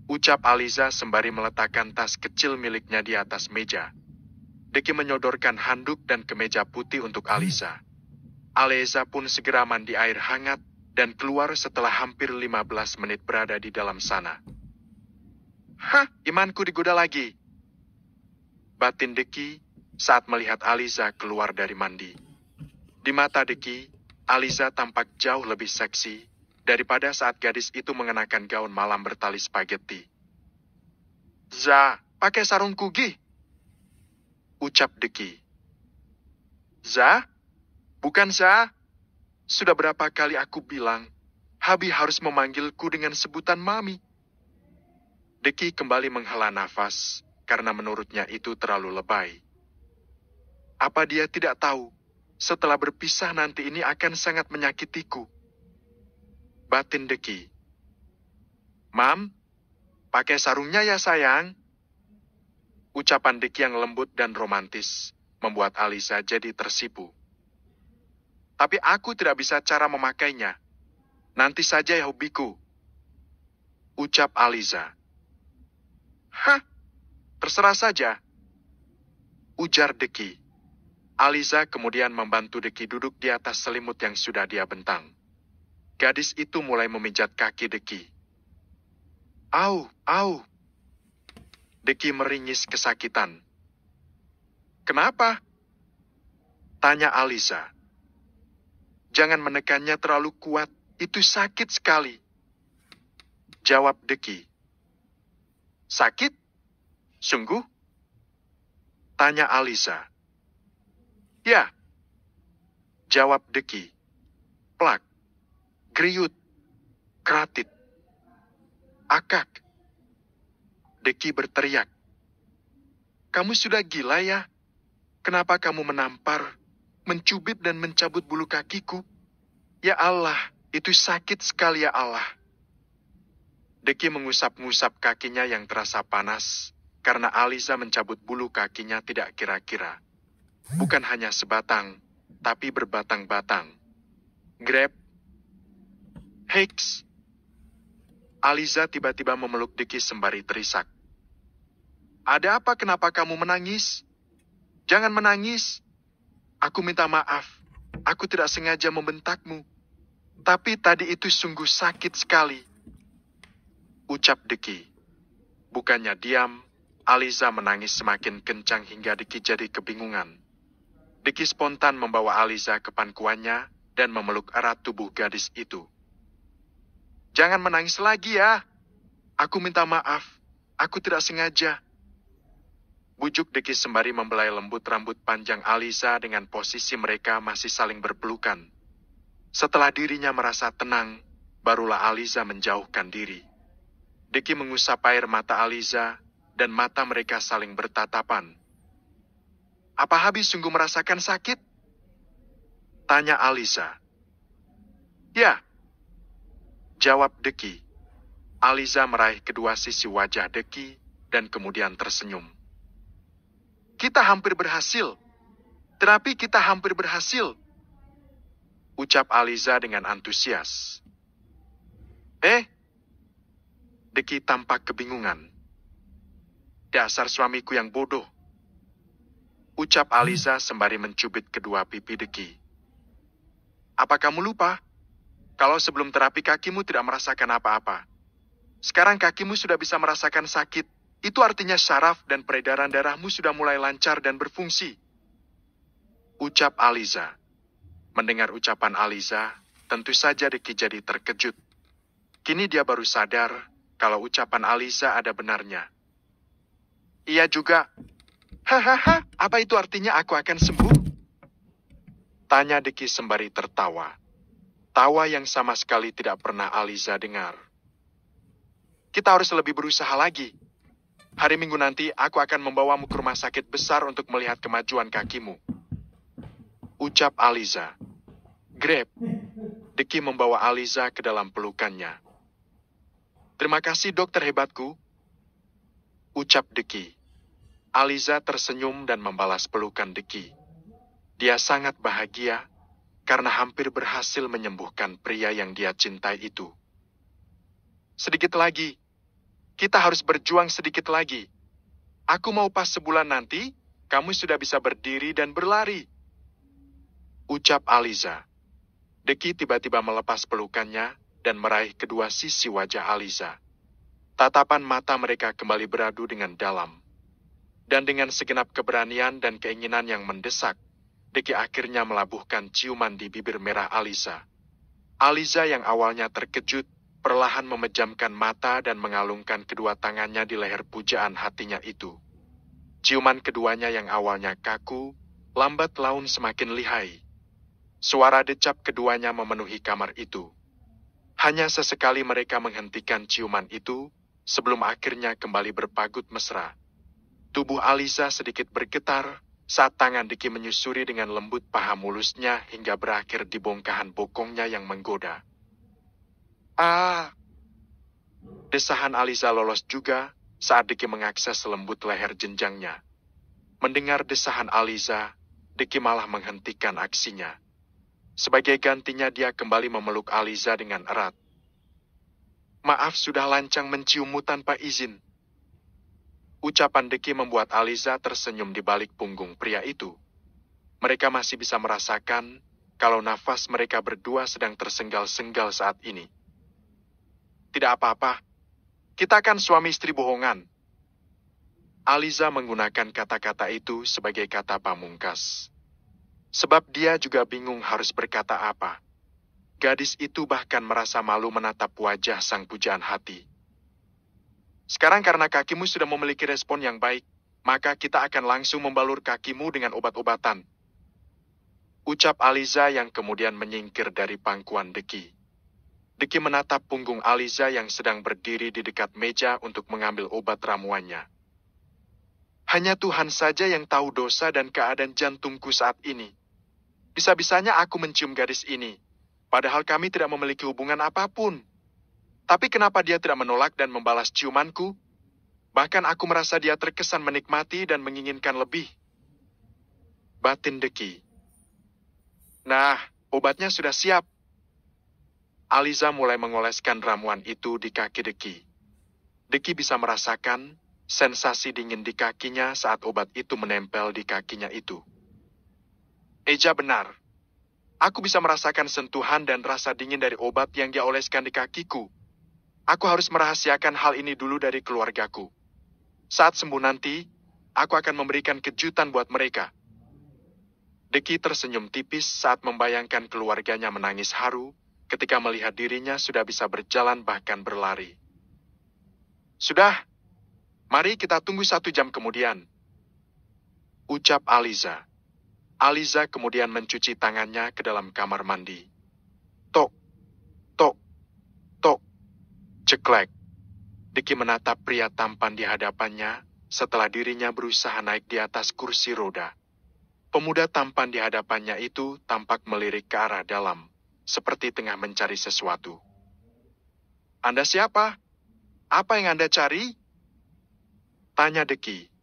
Ucap Aliza sembari meletakkan tas kecil miliknya di atas meja. Deki menyodorkan handuk dan kemeja putih untuk Aliza. Aliza pun segera mandi air hangat dan keluar setelah hampir 15 menit berada di dalam sana. Hah, imanku digoda lagi. Batin Deki saat melihat Aliza keluar dari mandi. Di mata Deki, Aliza tampak jauh lebih seksi daripada saat gadis itu mengenakan gaun malam bertali spaghetti. Za, pakai sarung kugi. Ucap Deki. Za? Bukan Za. Sudah berapa kali aku bilang, Habi harus memanggilku dengan sebutan Mami. Deki kembali menghela nafas, karena menurutnya itu terlalu lebay. Apa dia tidak tahu, setelah berpisah nanti ini akan sangat menyakitiku? Batin Deki. Mam, pakai sarungnya ya sayang. Ucapan Deki yang lembut dan romantis membuat Alisa jadi tersipu. Tapi aku tidak bisa cara memakainya. Nanti saja ya hobiku. Ucap Aliza. Hah, terserah saja. Ujar Deki. Aliza kemudian membantu Deki duduk di atas selimut yang sudah dia bentang. Gadis itu mulai memijat kaki Deki. Au, au. Deki meringis kesakitan. Kenapa? Tanya Aliza. Jangan menekannya terlalu kuat, itu sakit sekali. Jawab Deki. Sakit? Sungguh? Tanya Alisa. Ya. Jawab Deki. Plak. Griut. kratit, Akak. Deki berteriak. Kamu sudah gila ya? Kenapa kamu menampar, mencubit dan mencabut bulu kakiku? Ya Allah, itu sakit sekali ya Allah. Deki mengusap-ngusap kakinya yang terasa panas, karena Aliza mencabut bulu kakinya tidak kira-kira. Bukan hanya sebatang, tapi berbatang-batang. Grab. Hicks. Aliza tiba-tiba memeluk Deki sembari terisak. Ada apa kenapa kamu menangis? Jangan menangis. Aku minta maaf. Aku tidak sengaja membentakmu. Tapi tadi itu sungguh sakit sekali ucap Deki. Bukannya diam, Aliza menangis semakin kencang hingga Deki jadi kebingungan. Deki spontan membawa Aliza ke pangkuannya dan memeluk erat tubuh gadis itu. Jangan menangis lagi ya. Aku minta maaf. Aku tidak sengaja. Bujuk Deki sembari membelai lembut rambut panjang Aliza dengan posisi mereka masih saling berpelukan. Setelah dirinya merasa tenang, barulah Aliza menjauhkan diri. Deki mengusap air mata Aliza, dan mata mereka saling bertatapan. Apa habis sungguh merasakan sakit? Tanya Aliza. Ya. Jawab Deki. Aliza meraih kedua sisi wajah Deki dan kemudian tersenyum. Kita hampir berhasil. Terapi kita hampir berhasil. Ucap Aliza dengan antusias. Eh, Deki tampak kebingungan. Dasar suamiku yang bodoh. Ucap Aliza sembari mencubit kedua pipi Deki. Apa kamu lupa? Kalau sebelum terapi kakimu tidak merasakan apa-apa. Sekarang kakimu sudah bisa merasakan sakit. Itu artinya saraf dan peredaran darahmu sudah mulai lancar dan berfungsi. Ucap Aliza. Mendengar ucapan Aliza, tentu saja Deki jadi terkejut. Kini dia baru sadar kalau ucapan Alisa ada benarnya. Ia juga, hahaha, apa itu artinya aku akan sembuh? Tanya Deki sembari tertawa. Tawa yang sama sekali tidak pernah Aliza dengar. Kita harus lebih berusaha lagi. Hari Minggu nanti, aku akan membawamu ke rumah sakit besar untuk melihat kemajuan kakimu. Ucap Aliza. Grab. Deki membawa Aliza ke dalam pelukannya. Terima kasih dokter hebatku. Ucap Deki. Aliza tersenyum dan membalas pelukan Deki. Dia sangat bahagia karena hampir berhasil menyembuhkan pria yang dia cintai itu. Sedikit lagi. Kita harus berjuang sedikit lagi. Aku mau pas sebulan nanti, kamu sudah bisa berdiri dan berlari. Ucap Aliza. Deki tiba-tiba melepas pelukannya dan meraih kedua sisi wajah Aliza. Tatapan mata mereka kembali beradu dengan dalam. Dan dengan segenap keberanian dan keinginan yang mendesak, Deki akhirnya melabuhkan ciuman di bibir merah Aliza. Aliza yang awalnya terkejut, perlahan memejamkan mata dan mengalungkan kedua tangannya di leher pujaan hatinya itu. Ciuman keduanya yang awalnya kaku, lambat laun semakin lihai. Suara decap keduanya memenuhi kamar itu. Hanya sesekali mereka menghentikan ciuman itu, sebelum akhirnya kembali berpagut mesra. Tubuh Alisa sedikit bergetar, saat tangan Diki menyusuri dengan lembut paha mulusnya hingga berakhir di bongkahan bokongnya yang menggoda. Ah! Desahan Aliza lolos juga saat Diki mengakses lembut leher jenjangnya. Mendengar desahan Aliza, Diki malah menghentikan aksinya. Sebagai gantinya dia kembali memeluk Aliza dengan erat. Maaf sudah lancang menciummu tanpa izin. Ucapan Deki membuat Aliza tersenyum di balik punggung pria itu. Mereka masih bisa merasakan kalau nafas mereka berdua sedang tersenggal-senggal saat ini. Tidak apa-apa, kita kan suami istri bohongan. Aliza menggunakan kata-kata itu sebagai kata pamungkas. Sebab dia juga bingung harus berkata apa. Gadis itu bahkan merasa malu menatap wajah sang pujaan hati. Sekarang karena kakimu sudah memiliki respon yang baik, maka kita akan langsung membalur kakimu dengan obat-obatan. Ucap Aliza yang kemudian menyingkir dari pangkuan Deki. Deki menatap punggung Aliza yang sedang berdiri di dekat meja untuk mengambil obat ramuannya. Hanya Tuhan saja yang tahu dosa dan keadaan jantungku saat ini. Bisa-bisanya aku mencium gadis ini, padahal kami tidak memiliki hubungan apapun. Tapi kenapa dia tidak menolak dan membalas ciumanku? Bahkan aku merasa dia terkesan menikmati dan menginginkan lebih. Batin Deki. Nah, obatnya sudah siap. Aliza mulai mengoleskan ramuan itu di kaki Deki. Deki bisa merasakan sensasi dingin di kakinya saat obat itu menempel di kakinya itu. Eja benar. Aku bisa merasakan sentuhan dan rasa dingin dari obat yang dia oleskan di kakiku. Aku harus merahasiakan hal ini dulu dari keluargaku. Saat sembuh nanti, aku akan memberikan kejutan buat mereka. Deki tersenyum tipis saat membayangkan keluarganya menangis haru ketika melihat dirinya sudah bisa berjalan bahkan berlari. Sudah, mari kita tunggu satu jam kemudian. Ucap Aliza. Aliza kemudian mencuci tangannya ke dalam kamar mandi. Tok, tok, tok, ceklek. Diki menatap pria tampan di hadapannya setelah dirinya berusaha naik di atas kursi roda. Pemuda tampan di hadapannya itu tampak melirik ke arah dalam, seperti tengah mencari sesuatu. Anda siapa? Apa yang Anda cari? Tanya Deki.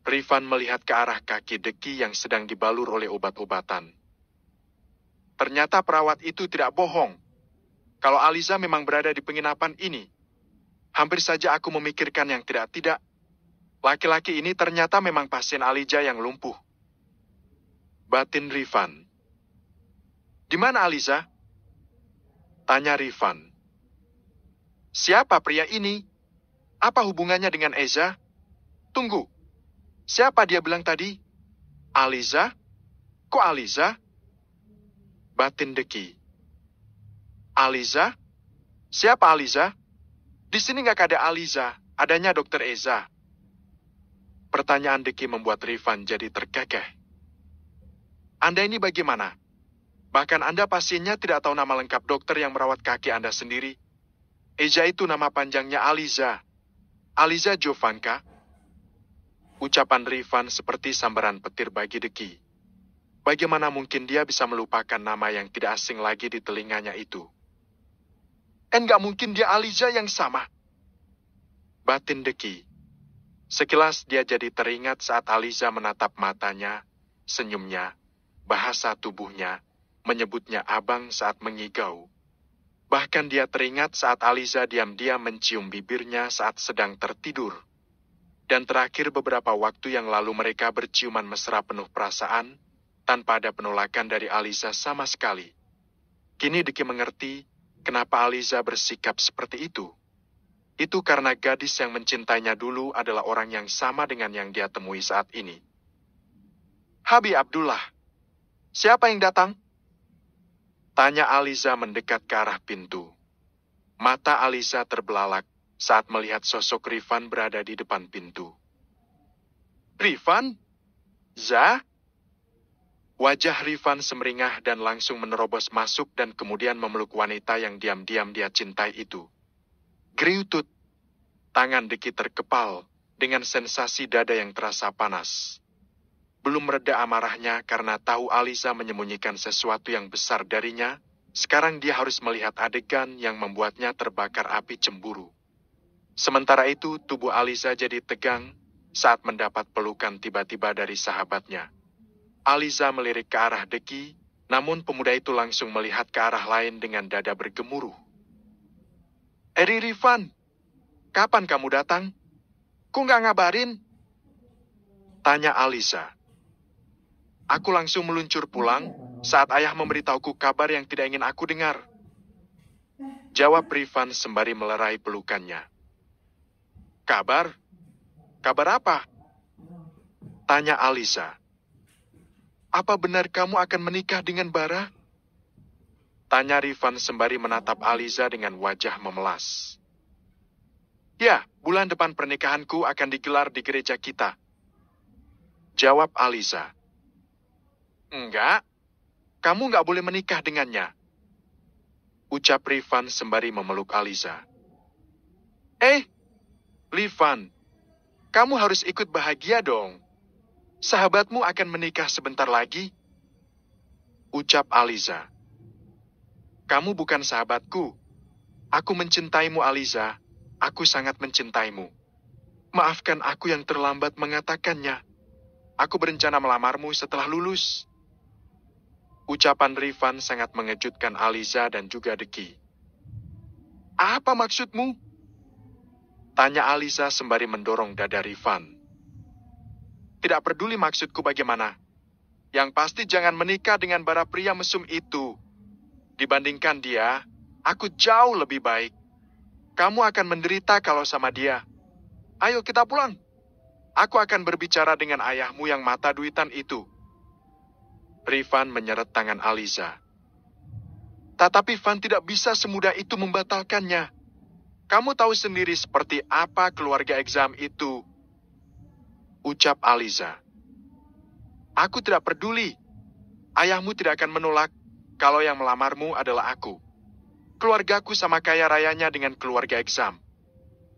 Rifan melihat ke arah kaki Deki yang sedang dibalur oleh obat-obatan. Ternyata perawat itu tidak bohong. Kalau Aliza memang berada di penginapan ini, hampir saja aku memikirkan yang tidak-tidak. Laki-laki ini ternyata memang pasien Aliza yang lumpuh. Batin Rifan. Di mana Aliza? Tanya Rifan. Siapa pria ini? Apa hubungannya dengan Eza? Tunggu, Siapa dia bilang tadi? Aliza? Kok Aliza? Batin Deki. Aliza? Siapa Aliza? Di sini nggak ada Aliza, adanya Dokter Eza. Pertanyaan Deki membuat Rifan jadi terkekeh. Anda ini bagaimana? Bahkan Anda pastinya tidak tahu nama lengkap dokter yang merawat kaki Anda sendiri. Eja itu nama panjangnya Aliza. Aliza Jovanka, Ucapan Rifan seperti sambaran petir bagi Deki. Bagaimana mungkin dia bisa melupakan nama yang tidak asing lagi di telinganya itu? Enggak kan mungkin dia Aliza yang sama. Batin Deki. Sekilas dia jadi teringat saat Aliza menatap matanya, senyumnya, bahasa tubuhnya, menyebutnya abang saat mengigau. Bahkan dia teringat saat Aliza diam-diam mencium bibirnya saat sedang tertidur. Dan terakhir beberapa waktu yang lalu mereka berciuman mesra penuh perasaan, tanpa ada penolakan dari Aliza sama sekali. Kini Diki mengerti kenapa Aliza bersikap seperti itu. Itu karena gadis yang mencintainya dulu adalah orang yang sama dengan yang dia temui saat ini. Habi Abdullah. Siapa yang datang? Tanya Aliza mendekat ke arah pintu. Mata Aliza terbelalak saat melihat sosok Rifan berada di depan pintu. Rifan? Zah. Wajah Rifan semeringah dan langsung menerobos masuk dan kemudian memeluk wanita yang diam-diam dia cintai itu. Griutut, Tangan Deki terkepal dengan sensasi dada yang terasa panas. Belum mereda amarahnya karena tahu Aliza menyembunyikan sesuatu yang besar darinya, sekarang dia harus melihat adegan yang membuatnya terbakar api cemburu. Sementara itu, tubuh Aliza jadi tegang saat mendapat pelukan tiba-tiba dari sahabatnya. Aliza melirik ke arah Deki, namun pemuda itu langsung melihat ke arah lain dengan dada bergemuruh. Eri Rifan, kapan kamu datang? Ku nggak ngabarin? Tanya Aliza. Aku langsung meluncur pulang saat ayah memberitahuku kabar yang tidak ingin aku dengar. Jawab Rifan sembari melerai pelukannya. Kabar? Kabar apa? Tanya Alisa. Apa benar kamu akan menikah dengan Bara? Tanya Rifan sembari menatap Aliza dengan wajah memelas. Ya, bulan depan pernikahanku akan digelar di gereja kita. Jawab Aliza. Enggak, kamu nggak boleh menikah dengannya. Ucap Rifan sembari memeluk Aliza. Eh, Livan, kamu harus ikut bahagia dong. Sahabatmu akan menikah sebentar lagi. Ucap Aliza. Kamu bukan sahabatku. Aku mencintaimu Aliza. Aku sangat mencintaimu. Maafkan aku yang terlambat mengatakannya. Aku berencana melamarmu setelah lulus. Ucapan Rifan sangat mengejutkan Aliza dan juga Deki. Apa maksudmu? Tanya Aliza sembari mendorong dada Rifan. Tidak peduli maksudku bagaimana. Yang pasti jangan menikah dengan bara pria mesum itu. Dibandingkan dia, aku jauh lebih baik. Kamu akan menderita kalau sama dia. Ayo kita pulang. Aku akan berbicara dengan ayahmu yang mata duitan itu. Rifan menyeret tangan Aliza. Tetapi Van tidak bisa semudah itu membatalkannya. Kamu tahu sendiri seperti apa keluarga exam itu. Ucap Aliza. Aku tidak peduli. Ayahmu tidak akan menolak kalau yang melamarmu adalah aku. Keluargaku sama kaya rayanya dengan keluarga exam.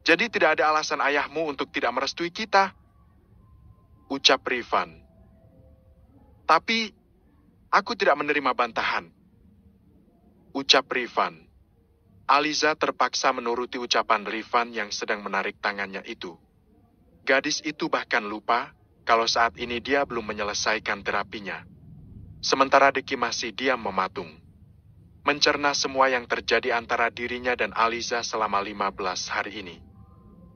Jadi tidak ada alasan ayahmu untuk tidak merestui kita. Ucap Rifan. Tapi, aku tidak menerima bantahan. Ucap Rifan. Aliza terpaksa menuruti ucapan Rifan yang sedang menarik tangannya itu. Gadis itu bahkan lupa kalau saat ini dia belum menyelesaikan terapinya. Sementara Deki masih diam mematung. Mencerna semua yang terjadi antara dirinya dan Aliza selama 15 hari ini.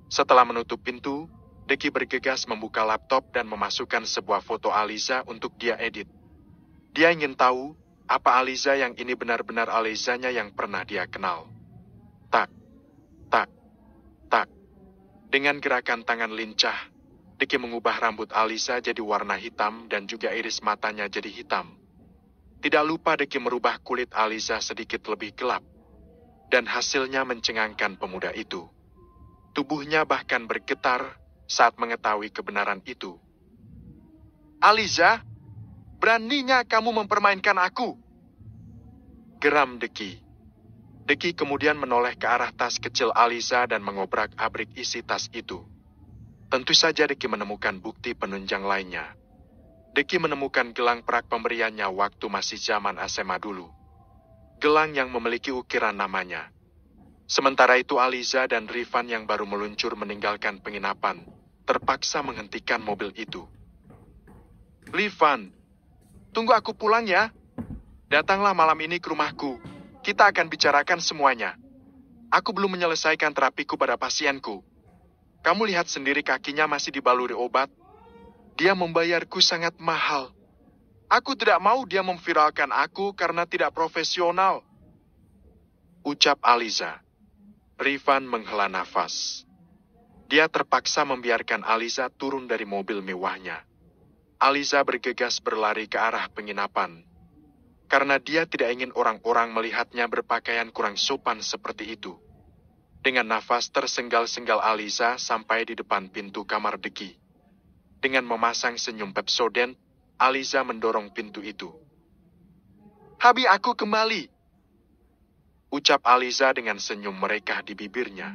Setelah menutup pintu, Deki bergegas membuka laptop dan memasukkan sebuah foto Aliza untuk dia edit. Dia ingin tahu apa Aliza yang ini benar-benar Alizanya yang pernah dia kenal tak, tak, tak. Dengan gerakan tangan lincah, Diki mengubah rambut Alisa jadi warna hitam dan juga iris matanya jadi hitam. Tidak lupa Diki merubah kulit Alisa sedikit lebih gelap. Dan hasilnya mencengangkan pemuda itu. Tubuhnya bahkan bergetar saat mengetahui kebenaran itu. Aliza, beraninya kamu mempermainkan aku? Geram Deki. Deki kemudian menoleh ke arah tas kecil Aliza dan mengobrak-abrik isi tas itu. Tentu saja Deki menemukan bukti penunjang lainnya. Deki menemukan gelang perak pemberiannya waktu masih zaman Asema dulu. Gelang yang memiliki ukiran namanya. Sementara itu Aliza dan Rifan yang baru meluncur meninggalkan penginapan, terpaksa menghentikan mobil itu. Rifan, tunggu aku pulang ya. Datanglah malam ini ke rumahku, kita akan bicarakan semuanya. Aku belum menyelesaikan terapiku pada pasienku. Kamu lihat sendiri kakinya masih dibaluri obat. Dia membayarku sangat mahal. Aku tidak mau dia memviralkan aku karena tidak profesional. Ucap Aliza. Rifan menghela nafas. Dia terpaksa membiarkan Aliza turun dari mobil mewahnya. Aliza bergegas berlari ke arah penginapan karena dia tidak ingin orang-orang melihatnya berpakaian kurang sopan seperti itu. Dengan nafas tersenggal-senggal Alisa sampai di depan pintu kamar Deki. Dengan memasang senyum Pepsoden, Aliza mendorong pintu itu. Habi aku kembali! Ucap Aliza dengan senyum mereka di bibirnya.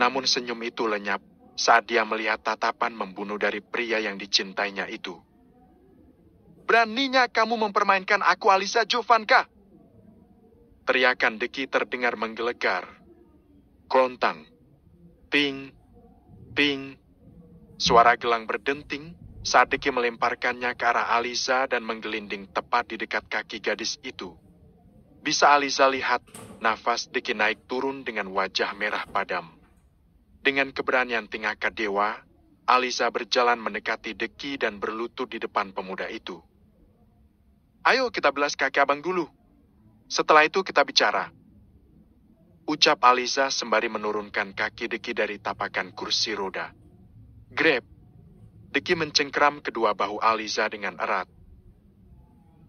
Namun senyum itu lenyap saat dia melihat tatapan membunuh dari pria yang dicintainya itu. Beraninya kamu mempermainkan aku Alisa Jovanka? Teriakan Deki terdengar menggelegar. Kronang, Ting. Ting. Suara gelang berdenting saat Deki melemparkannya ke arah Alisa dan menggelinding tepat di dekat kaki gadis itu. Bisa Alisa lihat, nafas Deki naik turun dengan wajah merah padam. Dengan keberanian tingkah dewa, Alisa berjalan mendekati Deki dan berlutut di depan pemuda itu. Ayo kita belas kaki abang dulu. Setelah itu kita bicara. Ucap Aliza sembari menurunkan kaki Deki dari tapakan kursi roda. Grab. Deki mencengkram kedua bahu Aliza dengan erat.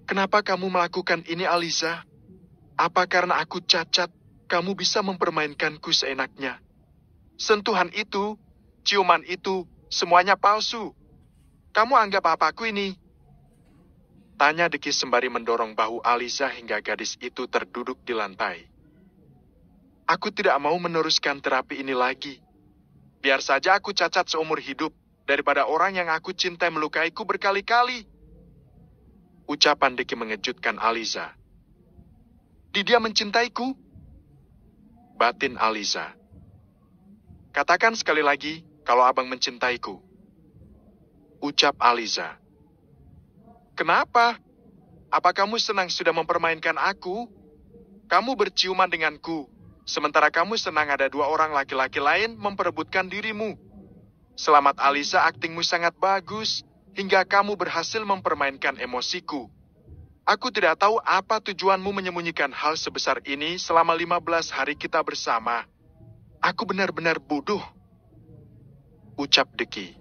Kenapa kamu melakukan ini Aliza? Apa karena aku cacat, kamu bisa mempermainkanku seenaknya? Sentuhan itu, ciuman itu, semuanya palsu. Kamu anggap apa aku ini? Tanya Deki sembari mendorong bahu Aliza hingga gadis itu terduduk di lantai. Aku tidak mau meneruskan terapi ini lagi. Biar saja aku cacat seumur hidup, daripada orang yang aku cintai melukaiku berkali-kali. Ucapan Deki mengejutkan Aliza. Dia mencintaiku? Batin Aliza. Katakan sekali lagi kalau abang mencintaiku. Ucap Aliza. Kenapa? Apa kamu senang sudah mempermainkan aku? Kamu berciuman denganku, sementara kamu senang ada dua orang laki-laki lain memperebutkan dirimu. Selamat Alisa, aktingmu sangat bagus, hingga kamu berhasil mempermainkan emosiku. Aku tidak tahu apa tujuanmu menyembunyikan hal sebesar ini selama 15 hari kita bersama. Aku benar-benar bodoh. Ucap Deki.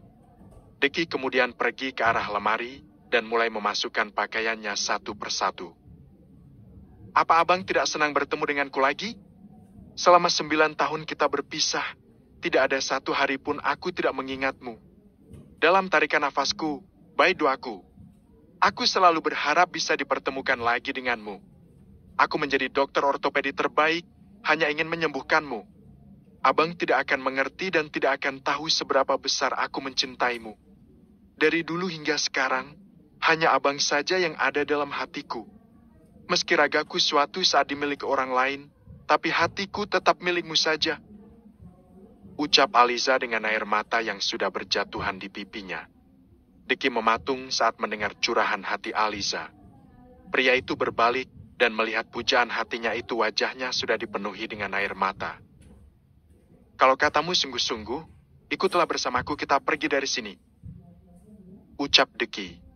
Deki kemudian pergi ke arah lemari, dan mulai memasukkan pakaiannya satu persatu. Apa abang tidak senang bertemu denganku lagi? Selama sembilan tahun kita berpisah, tidak ada satu hari pun aku tidak mengingatmu. Dalam tarikan nafasku, baik doaku, aku selalu berharap bisa dipertemukan lagi denganmu. Aku menjadi dokter ortopedi terbaik, hanya ingin menyembuhkanmu. Abang tidak akan mengerti dan tidak akan tahu seberapa besar aku mencintaimu. Dari dulu hingga sekarang, hanya abang saja yang ada dalam hatiku. Meski ragaku suatu saat dimiliki orang lain, tapi hatiku tetap milikmu saja. Ucap Aliza dengan air mata yang sudah berjatuhan di pipinya. Diki mematung saat mendengar curahan hati Aliza. Pria itu berbalik dan melihat pujaan hatinya itu wajahnya sudah dipenuhi dengan air mata. Kalau katamu sungguh-sungguh, ikutlah bersamaku kita pergi dari sini. Ucap Deki.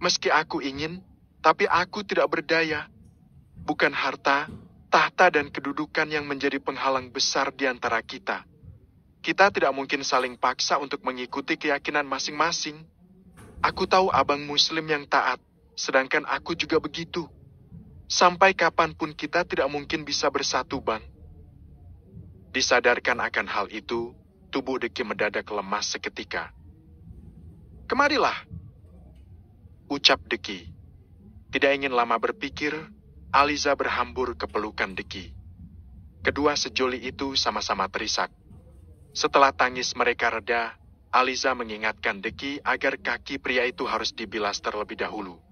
Meski aku ingin, tapi aku tidak berdaya. Bukan harta, tahta, dan kedudukan yang menjadi penghalang besar di antara kita. Kita tidak mungkin saling paksa untuk mengikuti keyakinan masing-masing. Aku tahu abang muslim yang taat, sedangkan aku juga begitu. Sampai kapanpun kita tidak mungkin bisa bersatu, Bang. Disadarkan akan hal itu, tubuh Deki mendadak lemas seketika. Kemarilah, ucap Deki. Tidak ingin lama berpikir, Aliza berhambur ke pelukan Deki. Kedua sejoli itu sama-sama terisak. Setelah tangis mereka reda, Aliza mengingatkan Deki agar kaki pria itu harus dibilas terlebih dahulu.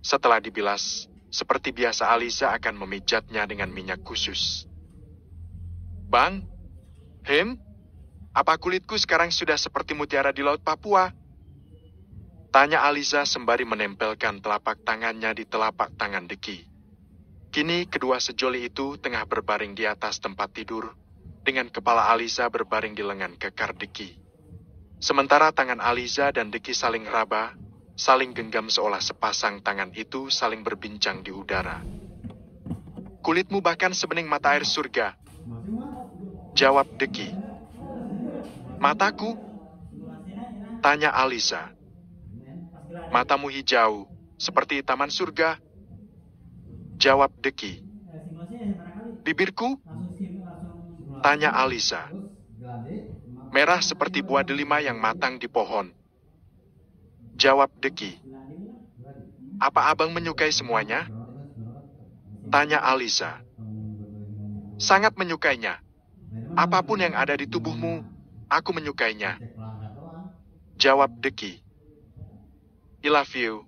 Setelah dibilas, seperti biasa Aliza akan memijatnya dengan minyak khusus. Bang? Hem, Apa kulitku sekarang sudah seperti mutiara di Laut Papua? Tanya Aliza sembari menempelkan telapak tangannya di telapak tangan Deki. Kini kedua sejoli itu tengah berbaring di atas tempat tidur, dengan kepala Aliza berbaring di lengan kekar Deki. Sementara tangan Aliza dan Deki saling raba, saling genggam seolah sepasang tangan itu saling berbincang di udara. Kulitmu bahkan sebening mata air surga. Jawab Deki. Mataku? Tanya Aliza. Matamu hijau, seperti taman surga. Jawab Deki. Bibirku? Tanya Alisa. Merah seperti buah delima yang matang di pohon. Jawab Deki. Apa abang menyukai semuanya? Tanya Alisa. Sangat menyukainya. Apapun yang ada di tubuhmu, aku menyukainya. Jawab Deki. I love you.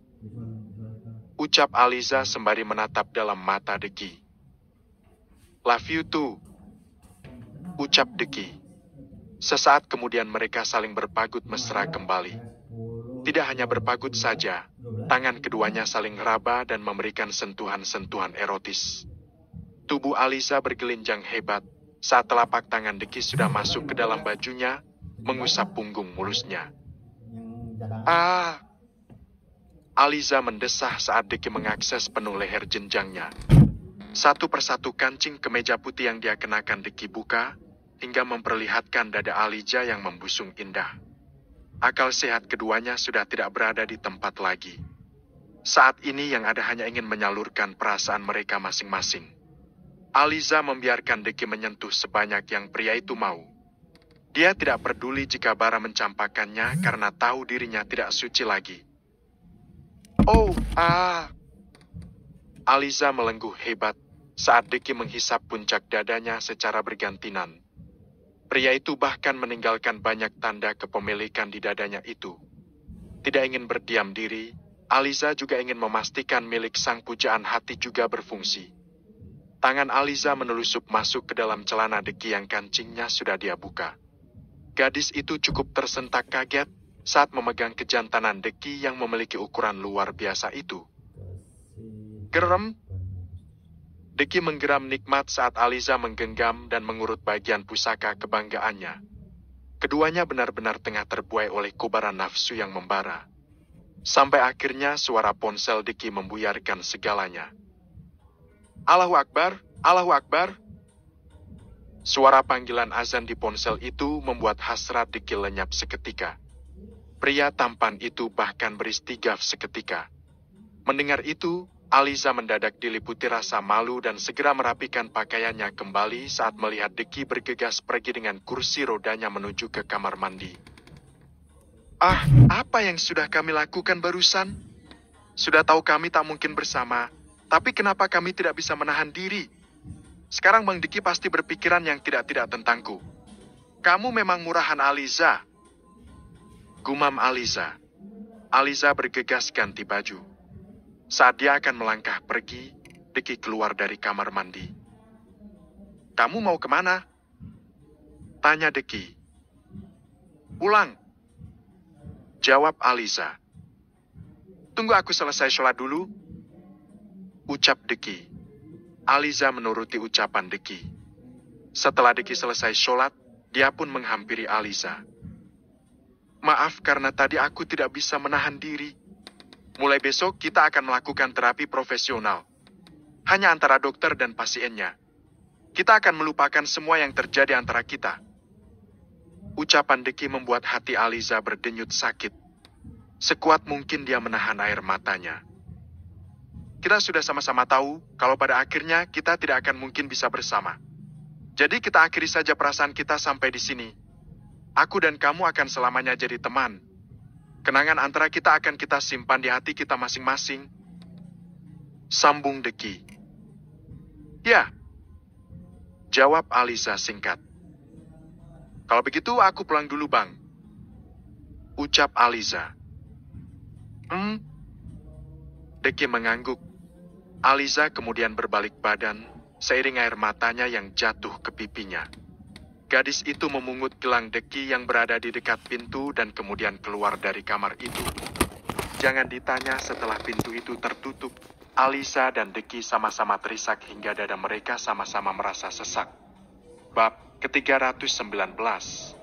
Ucap Aliza sembari menatap dalam mata Deki. Love you too. Ucap Deki. Sesaat kemudian mereka saling berpagut mesra kembali. Tidak hanya berpagut saja, tangan keduanya saling raba dan memberikan sentuhan-sentuhan erotis. Tubuh Aliza bergelinjang hebat saat telapak tangan Deki sudah masuk ke dalam bajunya, mengusap punggung mulusnya. Ah, Aliza mendesah saat Deki mengakses penuh leher jenjangnya. Satu persatu kancing kemeja putih yang dia kenakan Deki buka, hingga memperlihatkan dada Alija yang membusung indah. Akal sehat keduanya sudah tidak berada di tempat lagi. Saat ini yang ada hanya ingin menyalurkan perasaan mereka masing-masing. Aliza membiarkan Deki menyentuh sebanyak yang pria itu mau. Dia tidak peduli jika bara mencampakannya karena tahu dirinya tidak suci lagi. Oh, ah. Aliza melengguh hebat saat Deki menghisap puncak dadanya secara bergantian. Pria itu bahkan meninggalkan banyak tanda kepemilikan di dadanya itu. Tidak ingin berdiam diri, Aliza juga ingin memastikan milik sang pujaan hati juga berfungsi. Tangan Aliza menelusup masuk ke dalam celana Deki yang kancingnya sudah dia buka. Gadis itu cukup tersentak kaget saat memegang kejantanan Deki yang memiliki ukuran luar biasa itu. Gerem. Deki menggeram nikmat saat Aliza menggenggam dan mengurut bagian pusaka kebanggaannya. Keduanya benar-benar tengah terbuai oleh kubaran nafsu yang membara. Sampai akhirnya suara ponsel Deki membuyarkan segalanya. Allahu Akbar, Allahu Akbar. Suara panggilan azan di ponsel itu membuat hasrat Deki lenyap seketika. Pria tampan itu bahkan beristigaf seketika. Mendengar itu, Aliza mendadak diliputi rasa malu dan segera merapikan pakaiannya kembali saat melihat Deki bergegas pergi dengan kursi rodanya menuju ke kamar mandi. Ah, apa yang sudah kami lakukan barusan? Sudah tahu kami tak mungkin bersama, tapi kenapa kami tidak bisa menahan diri? Sekarang Bang Diki pasti berpikiran yang tidak-tidak tentangku. Kamu memang murahan Aliza, Gumam Aliza. Aliza bergegas ganti baju. Saat dia akan melangkah pergi, Diki keluar dari kamar mandi. Kamu mau kemana? Tanya Diki. Pulang. Jawab Aliza. Tunggu aku selesai sholat dulu. Ucap Diki. Aliza menuruti ucapan Diki. Setelah Diki selesai sholat, dia pun menghampiri Aliza. Maaf karena tadi aku tidak bisa menahan diri. Mulai besok kita akan melakukan terapi profesional. Hanya antara dokter dan pasiennya. Kita akan melupakan semua yang terjadi antara kita. Ucapan Deki membuat hati Aliza berdenyut sakit. Sekuat mungkin dia menahan air matanya. Kita sudah sama-sama tahu kalau pada akhirnya kita tidak akan mungkin bisa bersama. Jadi kita akhiri saja perasaan kita sampai di sini. Aku dan kamu akan selamanya jadi teman. Kenangan antara kita akan kita simpan di hati kita masing-masing. Sambung Deki. Ya. Jawab Alisa singkat. Kalau begitu aku pulang dulu bang. Ucap Aliza. Hmm? Deki mengangguk. Aliza kemudian berbalik badan seiring air matanya yang jatuh ke pipinya. Gadis itu memungut gelang deki yang berada di dekat pintu dan kemudian keluar dari kamar itu. Jangan ditanya setelah pintu itu tertutup, Alisa dan Deki sama-sama terisak hingga dada mereka sama-sama merasa sesak. Bab ke-319